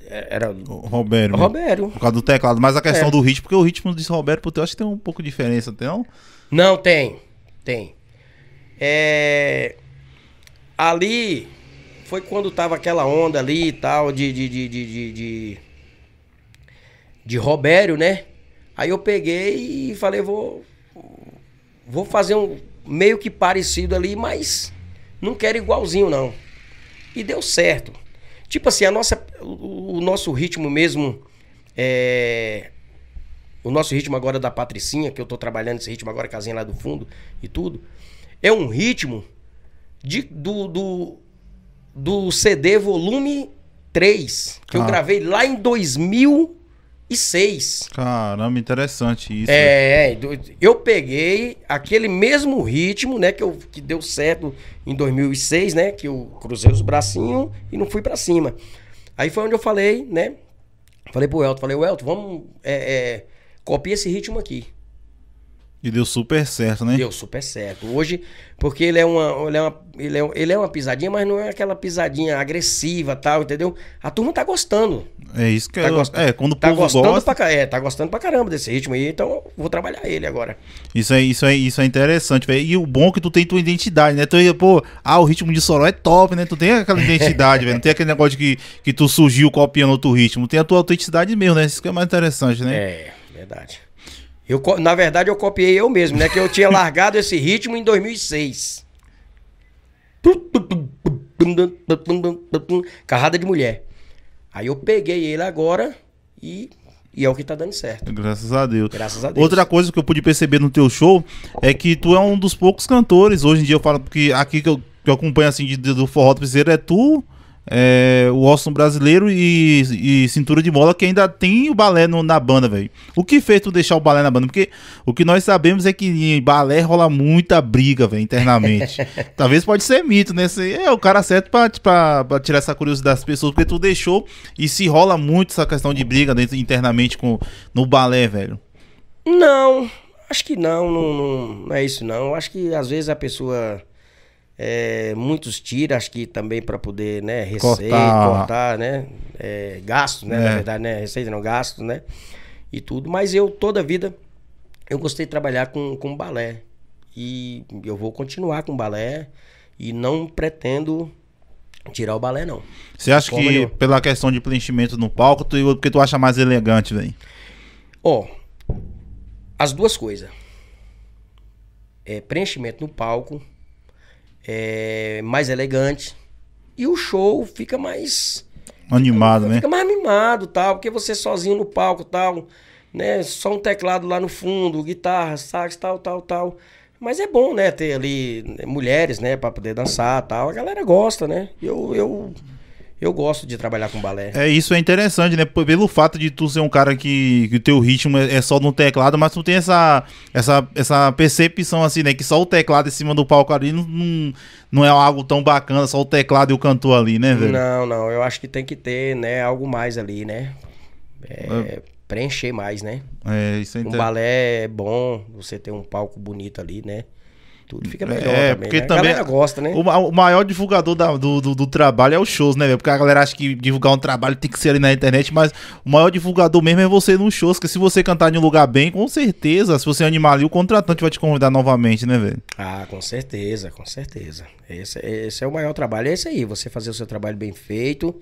Era. O Roberto. O né? Roberto. Por causa do teclado. Mas a questão é. do ritmo, porque o ritmo de Roberto eu acho que tem um pouco de diferença, tem não? Não, tem. Tem. É. Ali foi quando tava aquela onda ali e tal, de, de, de, de de Robério, né? Aí eu peguei e falei, vou vou fazer um meio que parecido ali, mas não quero igualzinho não. E deu certo. Tipo assim, a nossa o, o nosso ritmo mesmo é o nosso ritmo agora da Patricinha, que eu tô trabalhando esse ritmo agora, casinha lá do fundo e tudo, é um ritmo de, do, do, do CD volume 3, que ah. eu gravei lá em 2000 2006. Caramba, interessante isso. É, né? é eu peguei aquele mesmo ritmo, né, que, eu, que deu certo em 2006, né, que eu cruzei os bracinhos e não fui para cima. Aí foi onde eu falei, né, falei pro Elton, falei, Elton, vamos, é, é, copia esse ritmo aqui. E deu super certo, né? Deu super certo. Hoje, porque ele é uma, ele é uma, ele é, ele é uma pisadinha, mas não é aquela pisadinha agressiva tal, entendeu? A turma tá gostando. É isso que tá eu, é, quando o tá povo gostando gosta... pra, é, tá gostando pra caramba desse ritmo aí, então vou trabalhar ele agora. Isso é, isso é, isso é interessante, velho. E o bom é que tu tem tua identidade, né? Tu ia, é, pô, ah, o ritmo de Soró é top, né? Tu tem aquela identidade, *laughs* velho. Não tem aquele negócio que, que tu surgiu copiando outro ritmo. Tem a tua autenticidade mesmo, né? Isso que é mais interessante, né? É, verdade. Eu, na verdade, eu copiei eu mesmo, né? Que eu tinha largado esse ritmo em 2006. Carrada de mulher. Aí eu peguei ele agora e e é o que tá dando certo. Graças a Deus. Graças a Deus. Outra coisa que eu pude perceber no teu show é que tu é um dos poucos cantores. Hoje em dia eu falo que aqui que eu, que eu acompanho assim de, do forró do piseiro é tu, é, o Austin brasileiro e, e, cintura de bola que ainda tem o balé no, na banda, velho. O que fez tu deixar o balé na banda? Porque o que nós sabemos é que em balé rola muita briga, velho, internamente. *laughs* Talvez pode ser mito, né? Você é o cara certo pra, pra, pra, tirar essa curiosidade das pessoas, porque tu deixou e se rola muito essa questão de briga dentro, né, internamente com, no balé, velho. Não, acho que não, não, não, não é isso não. Acho que às vezes a pessoa é, muitos tiram, acho que também para poder, né, receita, cortar, cortar né, é, gastos, né, é. na verdade, né, receita não, gastos, né, e tudo. Mas eu, toda a vida, eu gostei de trabalhar com, com balé. E eu vou continuar com balé e não pretendo tirar o balé, não. Você acha Como que eu... pela questão de preenchimento no palco, tu, porque tu acha mais elegante, velho? Ó, oh, as duas coisas. É, preenchimento no palco é, mais elegante. E o show fica mais. Animado, fica, né? Fica mais animado, tal, porque você sozinho no palco, tal, né? Só um teclado lá no fundo, guitarra, sax, tal, tal, tal. Mas é bom, né, ter ali né, mulheres, né, para poder dançar, tal. A galera gosta, né? Eu eu eu gosto de trabalhar com balé. É, isso é interessante, né? Pelo fato de tu ser um cara que, que o teu ritmo é, é só no teclado, mas tu tem essa, essa, essa percepção, assim, né? Que só o teclado em cima do palco ali não, não, não é algo tão bacana, só o teclado e o cantor ali, né, velho? Não, não. Eu acho que tem que ter, né, algo mais ali, né? É, é. Preencher mais, né? É, isso é Um balé é bom, você ter um palco bonito ali, né? tudo. Fica é, melhor é, também, porque né? também. A galera gosta, né? O, o maior divulgador da, do, do, do, trabalho é o shows, né, velho? Porque a galera acha que divulgar um trabalho tem que ser ali na internet, mas o maior divulgador mesmo é você nos shows, que se você cantar em um lugar bem, com certeza, se você animar ali, o contratante vai te convidar novamente, né, velho? Ah, com certeza, com certeza. Esse, esse é o maior trabalho, é esse aí, você fazer o seu trabalho bem feito.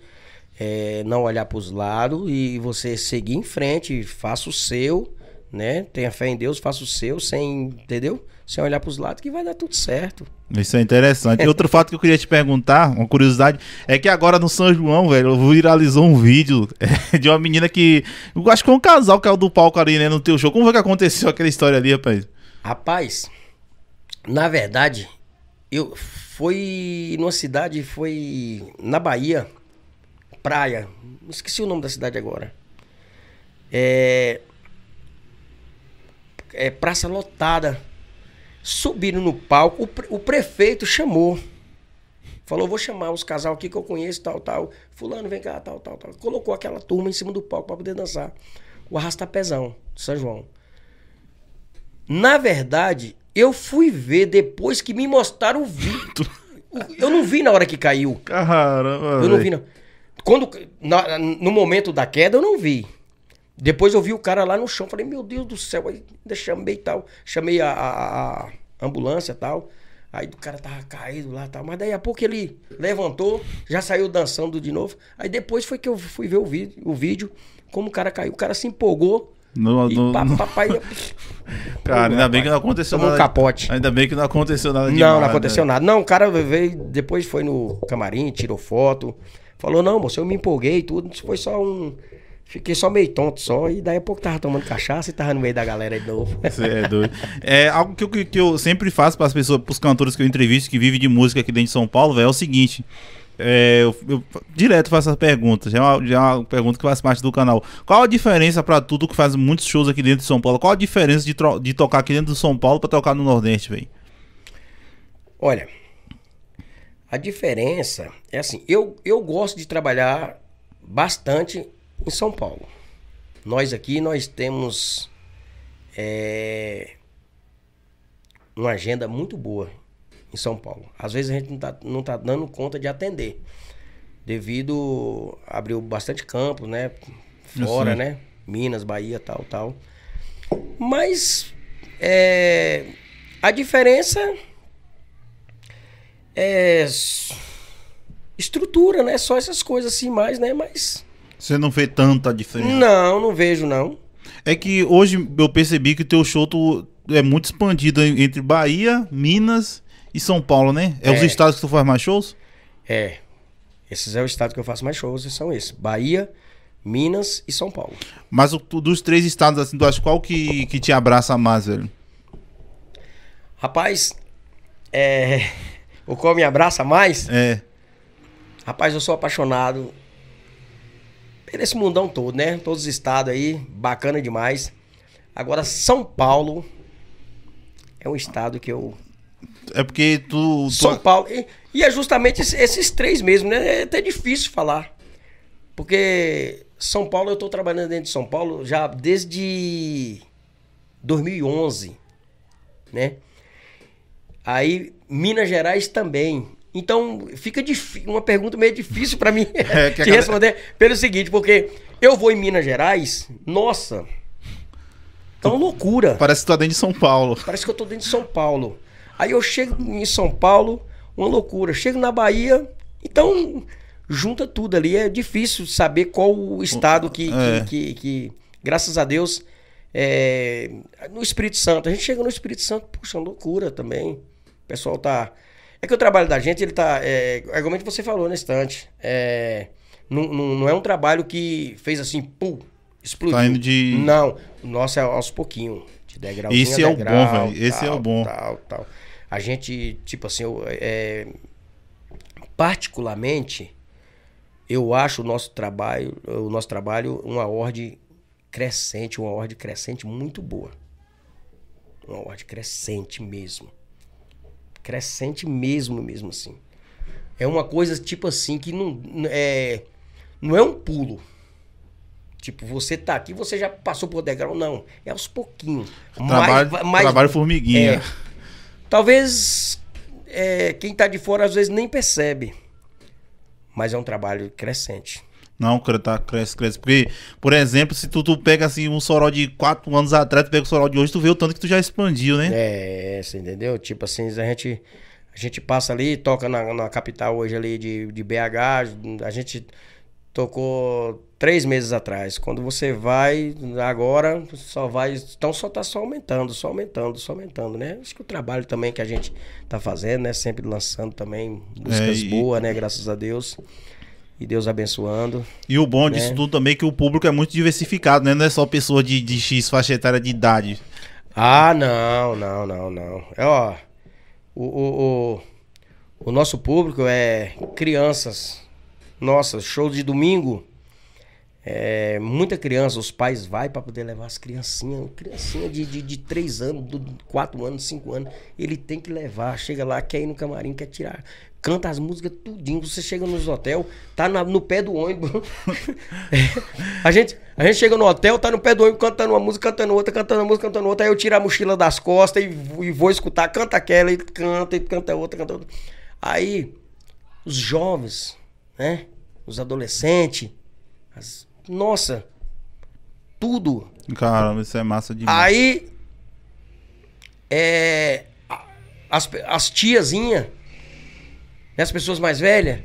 É, não olhar para os lados e você seguir em frente, faça o seu né? Tenha fé em Deus, faça o seu, sem, entendeu? Sem olhar para os lados, que vai dar tudo certo. Isso é interessante. E outro fato que eu queria te perguntar, uma curiosidade, é que agora no São João, velho, viralizou um vídeo *laughs* é, de uma menina que. Eu acho que foi um casal que caiu do palco ali, né, no teu show. Como foi que aconteceu aquela história ali, rapaz? Rapaz, na verdade, eu fui numa cidade, foi na Bahia, praia. Esqueci o nome da cidade agora. É, é, praça lotada. Subiram no palco, o, pre, o prefeito chamou. Falou, vou chamar os casal aqui que eu conheço, tal, tal. Fulano, vem cá, tal, tal, tal. Colocou aquela turma em cima do palco para poder dançar. O Arrastapezão, de São João. Na verdade, eu fui ver depois que me mostraram o vídeo. *laughs* eu não vi na hora que caiu. Caramba. Eu não vi, não. Quando, na, no momento da queda, eu não vi. Depois eu vi o cara lá no chão, falei, meu Deus do céu, aí ainda chamei tal. Chamei a, a, a ambulância tal. Aí o cara tava caído lá tal. Mas daí a pouco ele levantou, já saiu dançando de novo. Aí depois foi que eu fui ver o vídeo, o vídeo como o cara caiu. O cara se empolgou. No, e no, no... Papai... *laughs* Cara, ainda bem que não aconteceu Tomou nada. Um capote. Ainda bem que não aconteceu nada de Não, nada. não né? aconteceu nada. Não, o cara veio, depois foi no camarim, tirou foto. Falou, não, moço, eu me empolguei e tudo. Isso foi só um Fiquei só meio tonto só, e daí a pouco tava tomando cachaça e tava no meio da galera de novo. *laughs* é doido. É algo que eu, que eu sempre faço para as pessoas, para os cantores que eu entrevisto, que vivem de música aqui dentro de São Paulo, véio, é o seguinte. É, eu, eu, direto faço essa pergunta, já é, uma, já é uma pergunta que faz parte do canal. Qual a diferença para tudo que faz muitos shows aqui dentro de São Paulo? Qual a diferença de, de tocar aqui dentro de São Paulo para tocar no Nordeste, velho? Olha, a diferença é assim, eu, eu gosto de trabalhar bastante em São Paulo. Nós aqui, nós temos é, uma agenda muito boa em São Paulo. Às vezes a gente não está tá dando conta de atender. Devido. abriu bastante campo, né? Fora, né? Minas, Bahia, tal, tal. Mas é, a diferença é estrutura, né? Só essas coisas assim mais, né? Mas você não vê tanta diferença? Não, não vejo não. É que hoje eu percebi que teu show tu é muito expandido entre Bahia, Minas e São Paulo, né? É, é. os estados que tu faz mais shows? É. Esses é o estado que eu faço mais shows, são esses. Bahia, Minas e São Paulo. Mas o, dos três estados, assim, tu acha qual que, que te abraça mais, velho? Rapaz, é... *laughs* o qual me abraça mais? É. Rapaz, eu sou apaixonado nesse mundão todo, né? Todos os estados aí, bacana demais. Agora, São Paulo é um estado que eu. É porque tu. tu... São Paulo. E, e, é justamente esses três mesmo, né? É até difícil falar. Porque São Paulo, eu tô trabalhando dentro de São Paulo já desde 2011, né? Aí, Minas Gerais também. Então, fica uma pergunta meio difícil para mim *laughs* é, te responder pelo seguinte, porque eu vou em Minas Gerais, nossa, é uma loucura. Parece que tu tá dentro de São Paulo. Parece que eu tô dentro de São Paulo. Aí eu chego em São Paulo, uma loucura. Chego na Bahia, então junta tudo ali. É difícil saber qual o estado que, é. que, que, que, graças a Deus, é... no Espírito Santo. A gente chega no Espírito Santo, puxa, é loucura também. O pessoal tá é que o trabalho da gente, ele tá. É, argumento é que você falou no né, instante. É, não, não, não, é um trabalho que fez assim, pum, explodiu. Tá indo de. Não. Nossa, é aos pouquinho. De degrau, Esse é o bom, velho. Esse é tal, é o bom. Tal, tal. A gente, tipo assim, eu, é, é, particularmente, eu acho o nosso trabalho, o nosso trabalho uma ordem crescente, uma ordem crescente muito boa. Uma ordem crescente mesmo. Crescente mesmo, mesmo assim. É uma coisa tipo assim que não é, não é um pulo. Tipo, você tá aqui, você já passou por degrau. Não, é aos pouquinhos. Trabalho, mais, mais, trabalho formiguinha. É, talvez é, quem tá de fora às vezes nem percebe. Mas é um trabalho crescente. Não, tá, cresce, cresce. Porque, por exemplo, se tu, tu pega assim um sorol de quatro anos atrás, tu pega o sorol de hoje, tu vê o tanto que tu já expandiu, né? É, você entendeu? Tipo assim, a gente, a gente passa ali, toca na, na capital hoje ali de, de BH, a gente tocou três meses atrás. Quando você vai, agora só vai. Então só tá só aumentando, só aumentando, só aumentando, né? Acho que o trabalho também que a gente tá fazendo, né? Sempre lançando também é, músicas é, e... boas, né? Graças a Deus e Deus abençoando. E o bom né? disso tudo também é que o público é muito diversificado, né? Não é só pessoa de, de X faixa etária de idade. Ah, não, não, não, não. É, ó, o, o, o, o nosso público é crianças. Nossa, show de domingo. É, muita criança, os pais vai para poder levar as criancinhas, criancinha de, de, de 3 anos, 4 anos, 5 anos, ele tem que levar, chega lá, quer ir no camarim, quer tirar canta as músicas tudinho. Você chega nos hotel, tá na, no pé do ônibus. *laughs* É, a, gente, a gente chega no hotel, tá no pé do ônibus, cantando uma música, cantando outra, cantando uma música, cantando outra. Aí eu tiro a mochila das costas e, e vou escutar. Canta aquela, e canta, e canta outra, canta outra. Aí, os jovens, né? Os adolescentes. As, nossa, tudo. Caramba, isso é massa demais. Aí, é, as, as tiazinhas né? as pessoas mais velhas,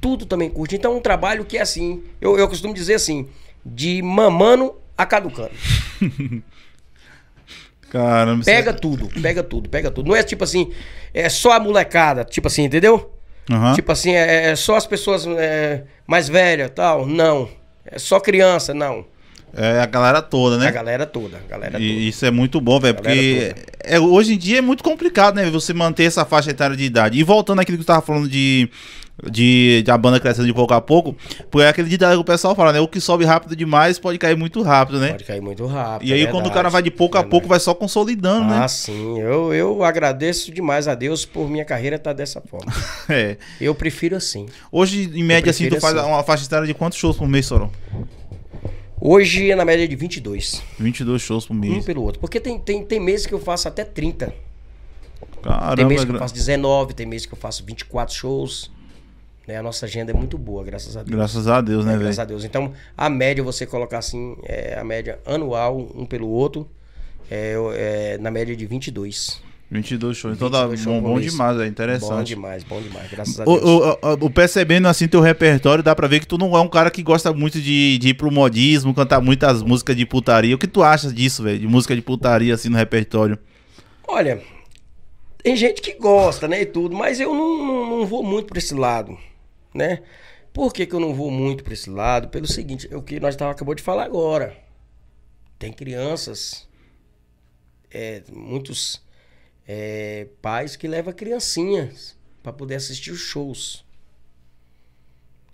tudo também curte. Então, um trabalho que é assim. Eu, eu costumo dizer assim: de mamando a caducando. *laughs* Caramba. Pega você... É tudo, pega tudo, pega tudo. Não é tipo assim, é só a molecada, tipo assim, entendeu? Uhum. Tipo assim, é, é, só as pessoas é, mais velhas tal. Não. É só criança, não. É a galera toda, né? A galera toda, galera toda. isso é muito bom, velho, porque é, é, hoje em dia é muito complicado, né? Você manter essa faixa etária de idade. E voltando àquilo que tu tava falando de, de, de a banda crescendo de pouco a pouco, porque é aquele ditado que o pessoal fala, né? O que sobe rápido demais pode cair muito rápido, né? Pode cair muito rápido. E aí é quando o cara vai de pouco a é pouco, vai só consolidando, ah, né? Ah, sim. Eu, eu agradeço demais a Deus por minha carreira estar tá dessa forma. *laughs* é. Eu prefiro assim. Hoje, em média, assim, tu assim. faz uma faixa etária de quantos shows por mês, Soron Hoje é na média é de 22. 22 shows por mês. Um pelo outro. Porque tem, tem, tem meses que eu faço até 30. Caramba, tem meses que eu faço 19, tem meses que eu faço 24 shows. Né? A nossa agenda é muito boa, graças a Deus. Graças a Deus, né, é, velho? Graças a Deus. Então, a média, você colocar assim, é a média anual, um pelo outro, é, é na média de 22. 22 shows. Então tá bom, bom demais, é interessante. Bom demais, bom demais, graças a Deus. O, o, o, percebendo assim teu repertório, dá pra ver que tu não é um cara que gosta muito de, de ir pro modismo, cantar muitas músicas de putaria. O que tu achas disso, velho? De música de putaria assim no repertório? Olha, tem gente que gosta, né, e tudo, mas eu não, não, não vou muito pra esse lado, né? Por que, que eu não vou muito pra esse lado? Pelo seguinte, é o que nós tava, acabou de falar agora. Tem crianças, é, muitos é, pais que levam criancinhas para poder assistir os shows.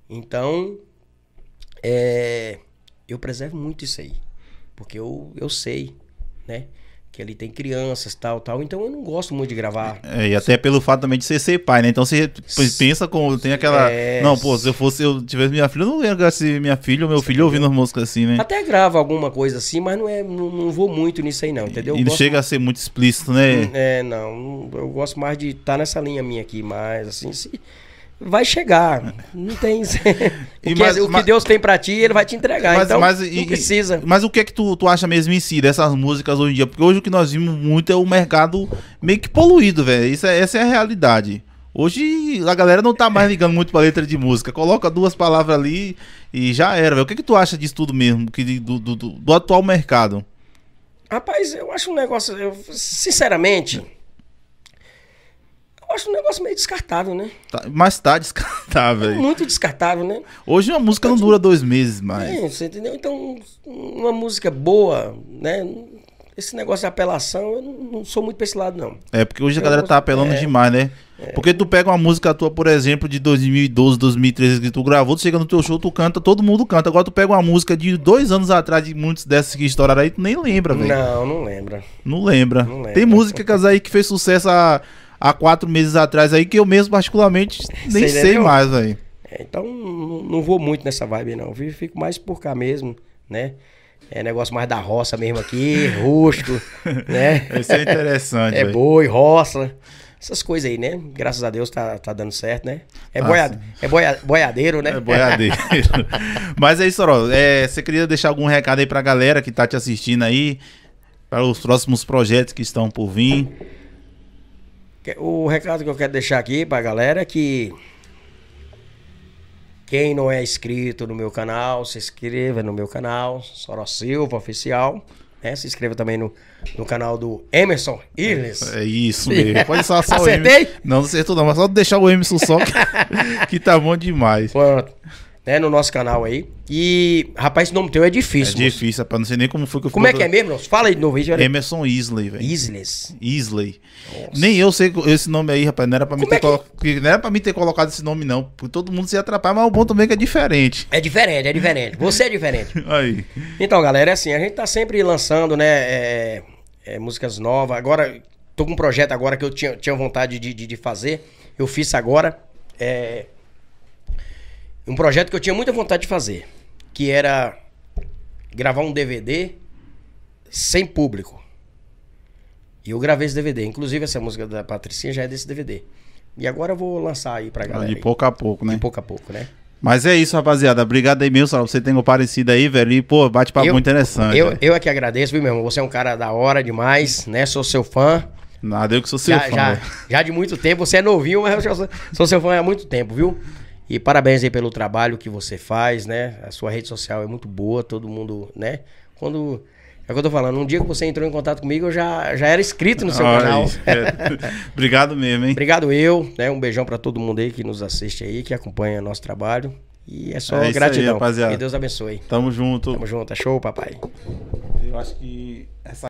Então, é, eu preservo muito isso aí, porque eu, eu sei, né? que ali tem crianças, tal, tal. Então eu não gosto muito de gravar. É, e até pelo fato também de você ser pai, né? Então você pensa como tem aquela. É... Não, pô, se eu fosse, eu tivesse minha filha, eu não ia se minha filha ou meu você filho ouvindo as músicas assim, né? Até gravo alguma coisa assim, mas não é, não, não vou muito nisso aí, não, entendeu? E não chega mais... a ser muito explícito, né? Hum, é, não. Eu gosto mais de estar tá nessa linha minha aqui, mas assim, se, vai chegar. Não tem. *laughs* *laughs* o, que, é- mas, o que Deus tem para ti, ele vai te entregar. Mas, então, mas, não e, precisa. Mas o que é que tu, tu acha mesmo em si dessas músicas hoje em dia? Porque hoje o que nós vimos muito é o mercado meio que poluído, velho. É, essa é a realidade. Hoje a galera não tá mais ligando muito pra letra de música. Coloca duas palavras ali e já era, velho. O que, é que tu acha disso tudo mesmo? Que, do, do, do, do atual mercado? Rapaz, eu acho um negócio. Eu, sinceramente. Eu acho um negócio meio descartável, né? Tá, mas tá descartável. É muito descartável, né? Hoje uma música não dura dois meses mais. É, você entendeu? Então, uma música boa, né? Esse negócio de apelação, eu não sou muito pra esse lado, não. É, porque hoje a é galera tá apelando é, demais, né? É. Porque tu pega uma música tua, por exemplo, de 2012, 2013, que tu gravou, tu chega no teu show, tu canta, todo mundo canta. Agora tu pega uma música de dois anos atrás, de muitos dessas que estouraram aí, tu nem lembra, velho. Não, não lembra. Não lembra. Não lembra. Tem música aí que fez sucesso há. A há quatro meses atrás aí, que eu mesmo particularmente nem sei, né, sei mais, aí é, então, não vou muito nessa vibe, não. fico mais por cá mesmo, né? É negócio mais da roça mesmo aqui, *laughs* rústico, né? Isso é interessante. *laughs* é véio. boi, roça. Essas coisas aí, né? Graças a Deus tá, tá dando certo, né? É, ah, boia, é boia, boiadeiro, né? É boiadeiro. *laughs* Mas é isso, Sorol. É, você queria deixar algum recado aí pra galera que tá te assistindo aí? Para os próximos projetos que estão por vir? O recado que eu quero deixar aqui pra galera é que. Quem não é inscrito no meu canal, se inscreva no meu canal, Soro Silva Oficial. Né? Se inscreva também no, no canal do Emerson Illes. É, isso mesmo. Pode só, *laughs* só Acertei? O Não, não acertou não, mas só deixar o Emerson só, que, *laughs* que tá bom demais. Pronto né, no nosso canal aí. E, rapaz, esse nome teu é difícil. É moço. difícil, rapaz. Não sei nem como foi que eu Como é que é mesmo, nosso? Fala aí de novo aí, velho. Emerson Isley, velho. Isley. Nem eu sei esse nome aí, rapaz. Não era pra, como mim é ter, colo... que... não era pra mim ter colocado esse nome, não. Porque todo mundo se atrapalha, mas o bom também é que é diferente. É diferente, é diferente. Você é diferente. *laughs* aí. Então, galera, é assim, a gente tá sempre lançando, né, é... É, músicas novas. Agora, tô com um projeto agora que eu tinha, tinha vontade de, de, de fazer. Eu fiz agora. É, um projeto que eu tinha muita vontade de fazer, que era gravar um DVD sem público. E eu gravei esse DVD. Inclusive, essa música da Patricinha já é desse DVD. E agora eu vou lançar aí pra galera. De pouco a pouco, né? De pouco a pouco, né? Mas é isso, rapaziada. Obrigado aí, meu. Você tem comparecido aí, velho. E, pô, bate-papo muito interessante. Eu, é. eu é que agradeço, viu, meu irmão? Você é um cara da hora demais, né? Sou seu fã. Nada, eu que sou seu já, fã. Já, já, de muito tempo. Você é novinho, mas eu sou, sou seu fã há muito tempo, viu? E parabéns aí pelo trabalho que você faz, né? A sua rede social é muito boa, todo mundo, né? Quando. É o que eu tô falando, um dia que você entrou em contato comigo, eu já, já era inscrito no seu canal. *laughs* É. Obrigado mesmo, hein? Obrigado eu, né? Um beijão para todo mundo aí que nos assiste aí, que acompanha nosso trabalho. E é só é gratidão. Aí, rapaziada. Que Deus abençoe. Tamo junto. Tamo junto, é show, papai. Eu acho que essa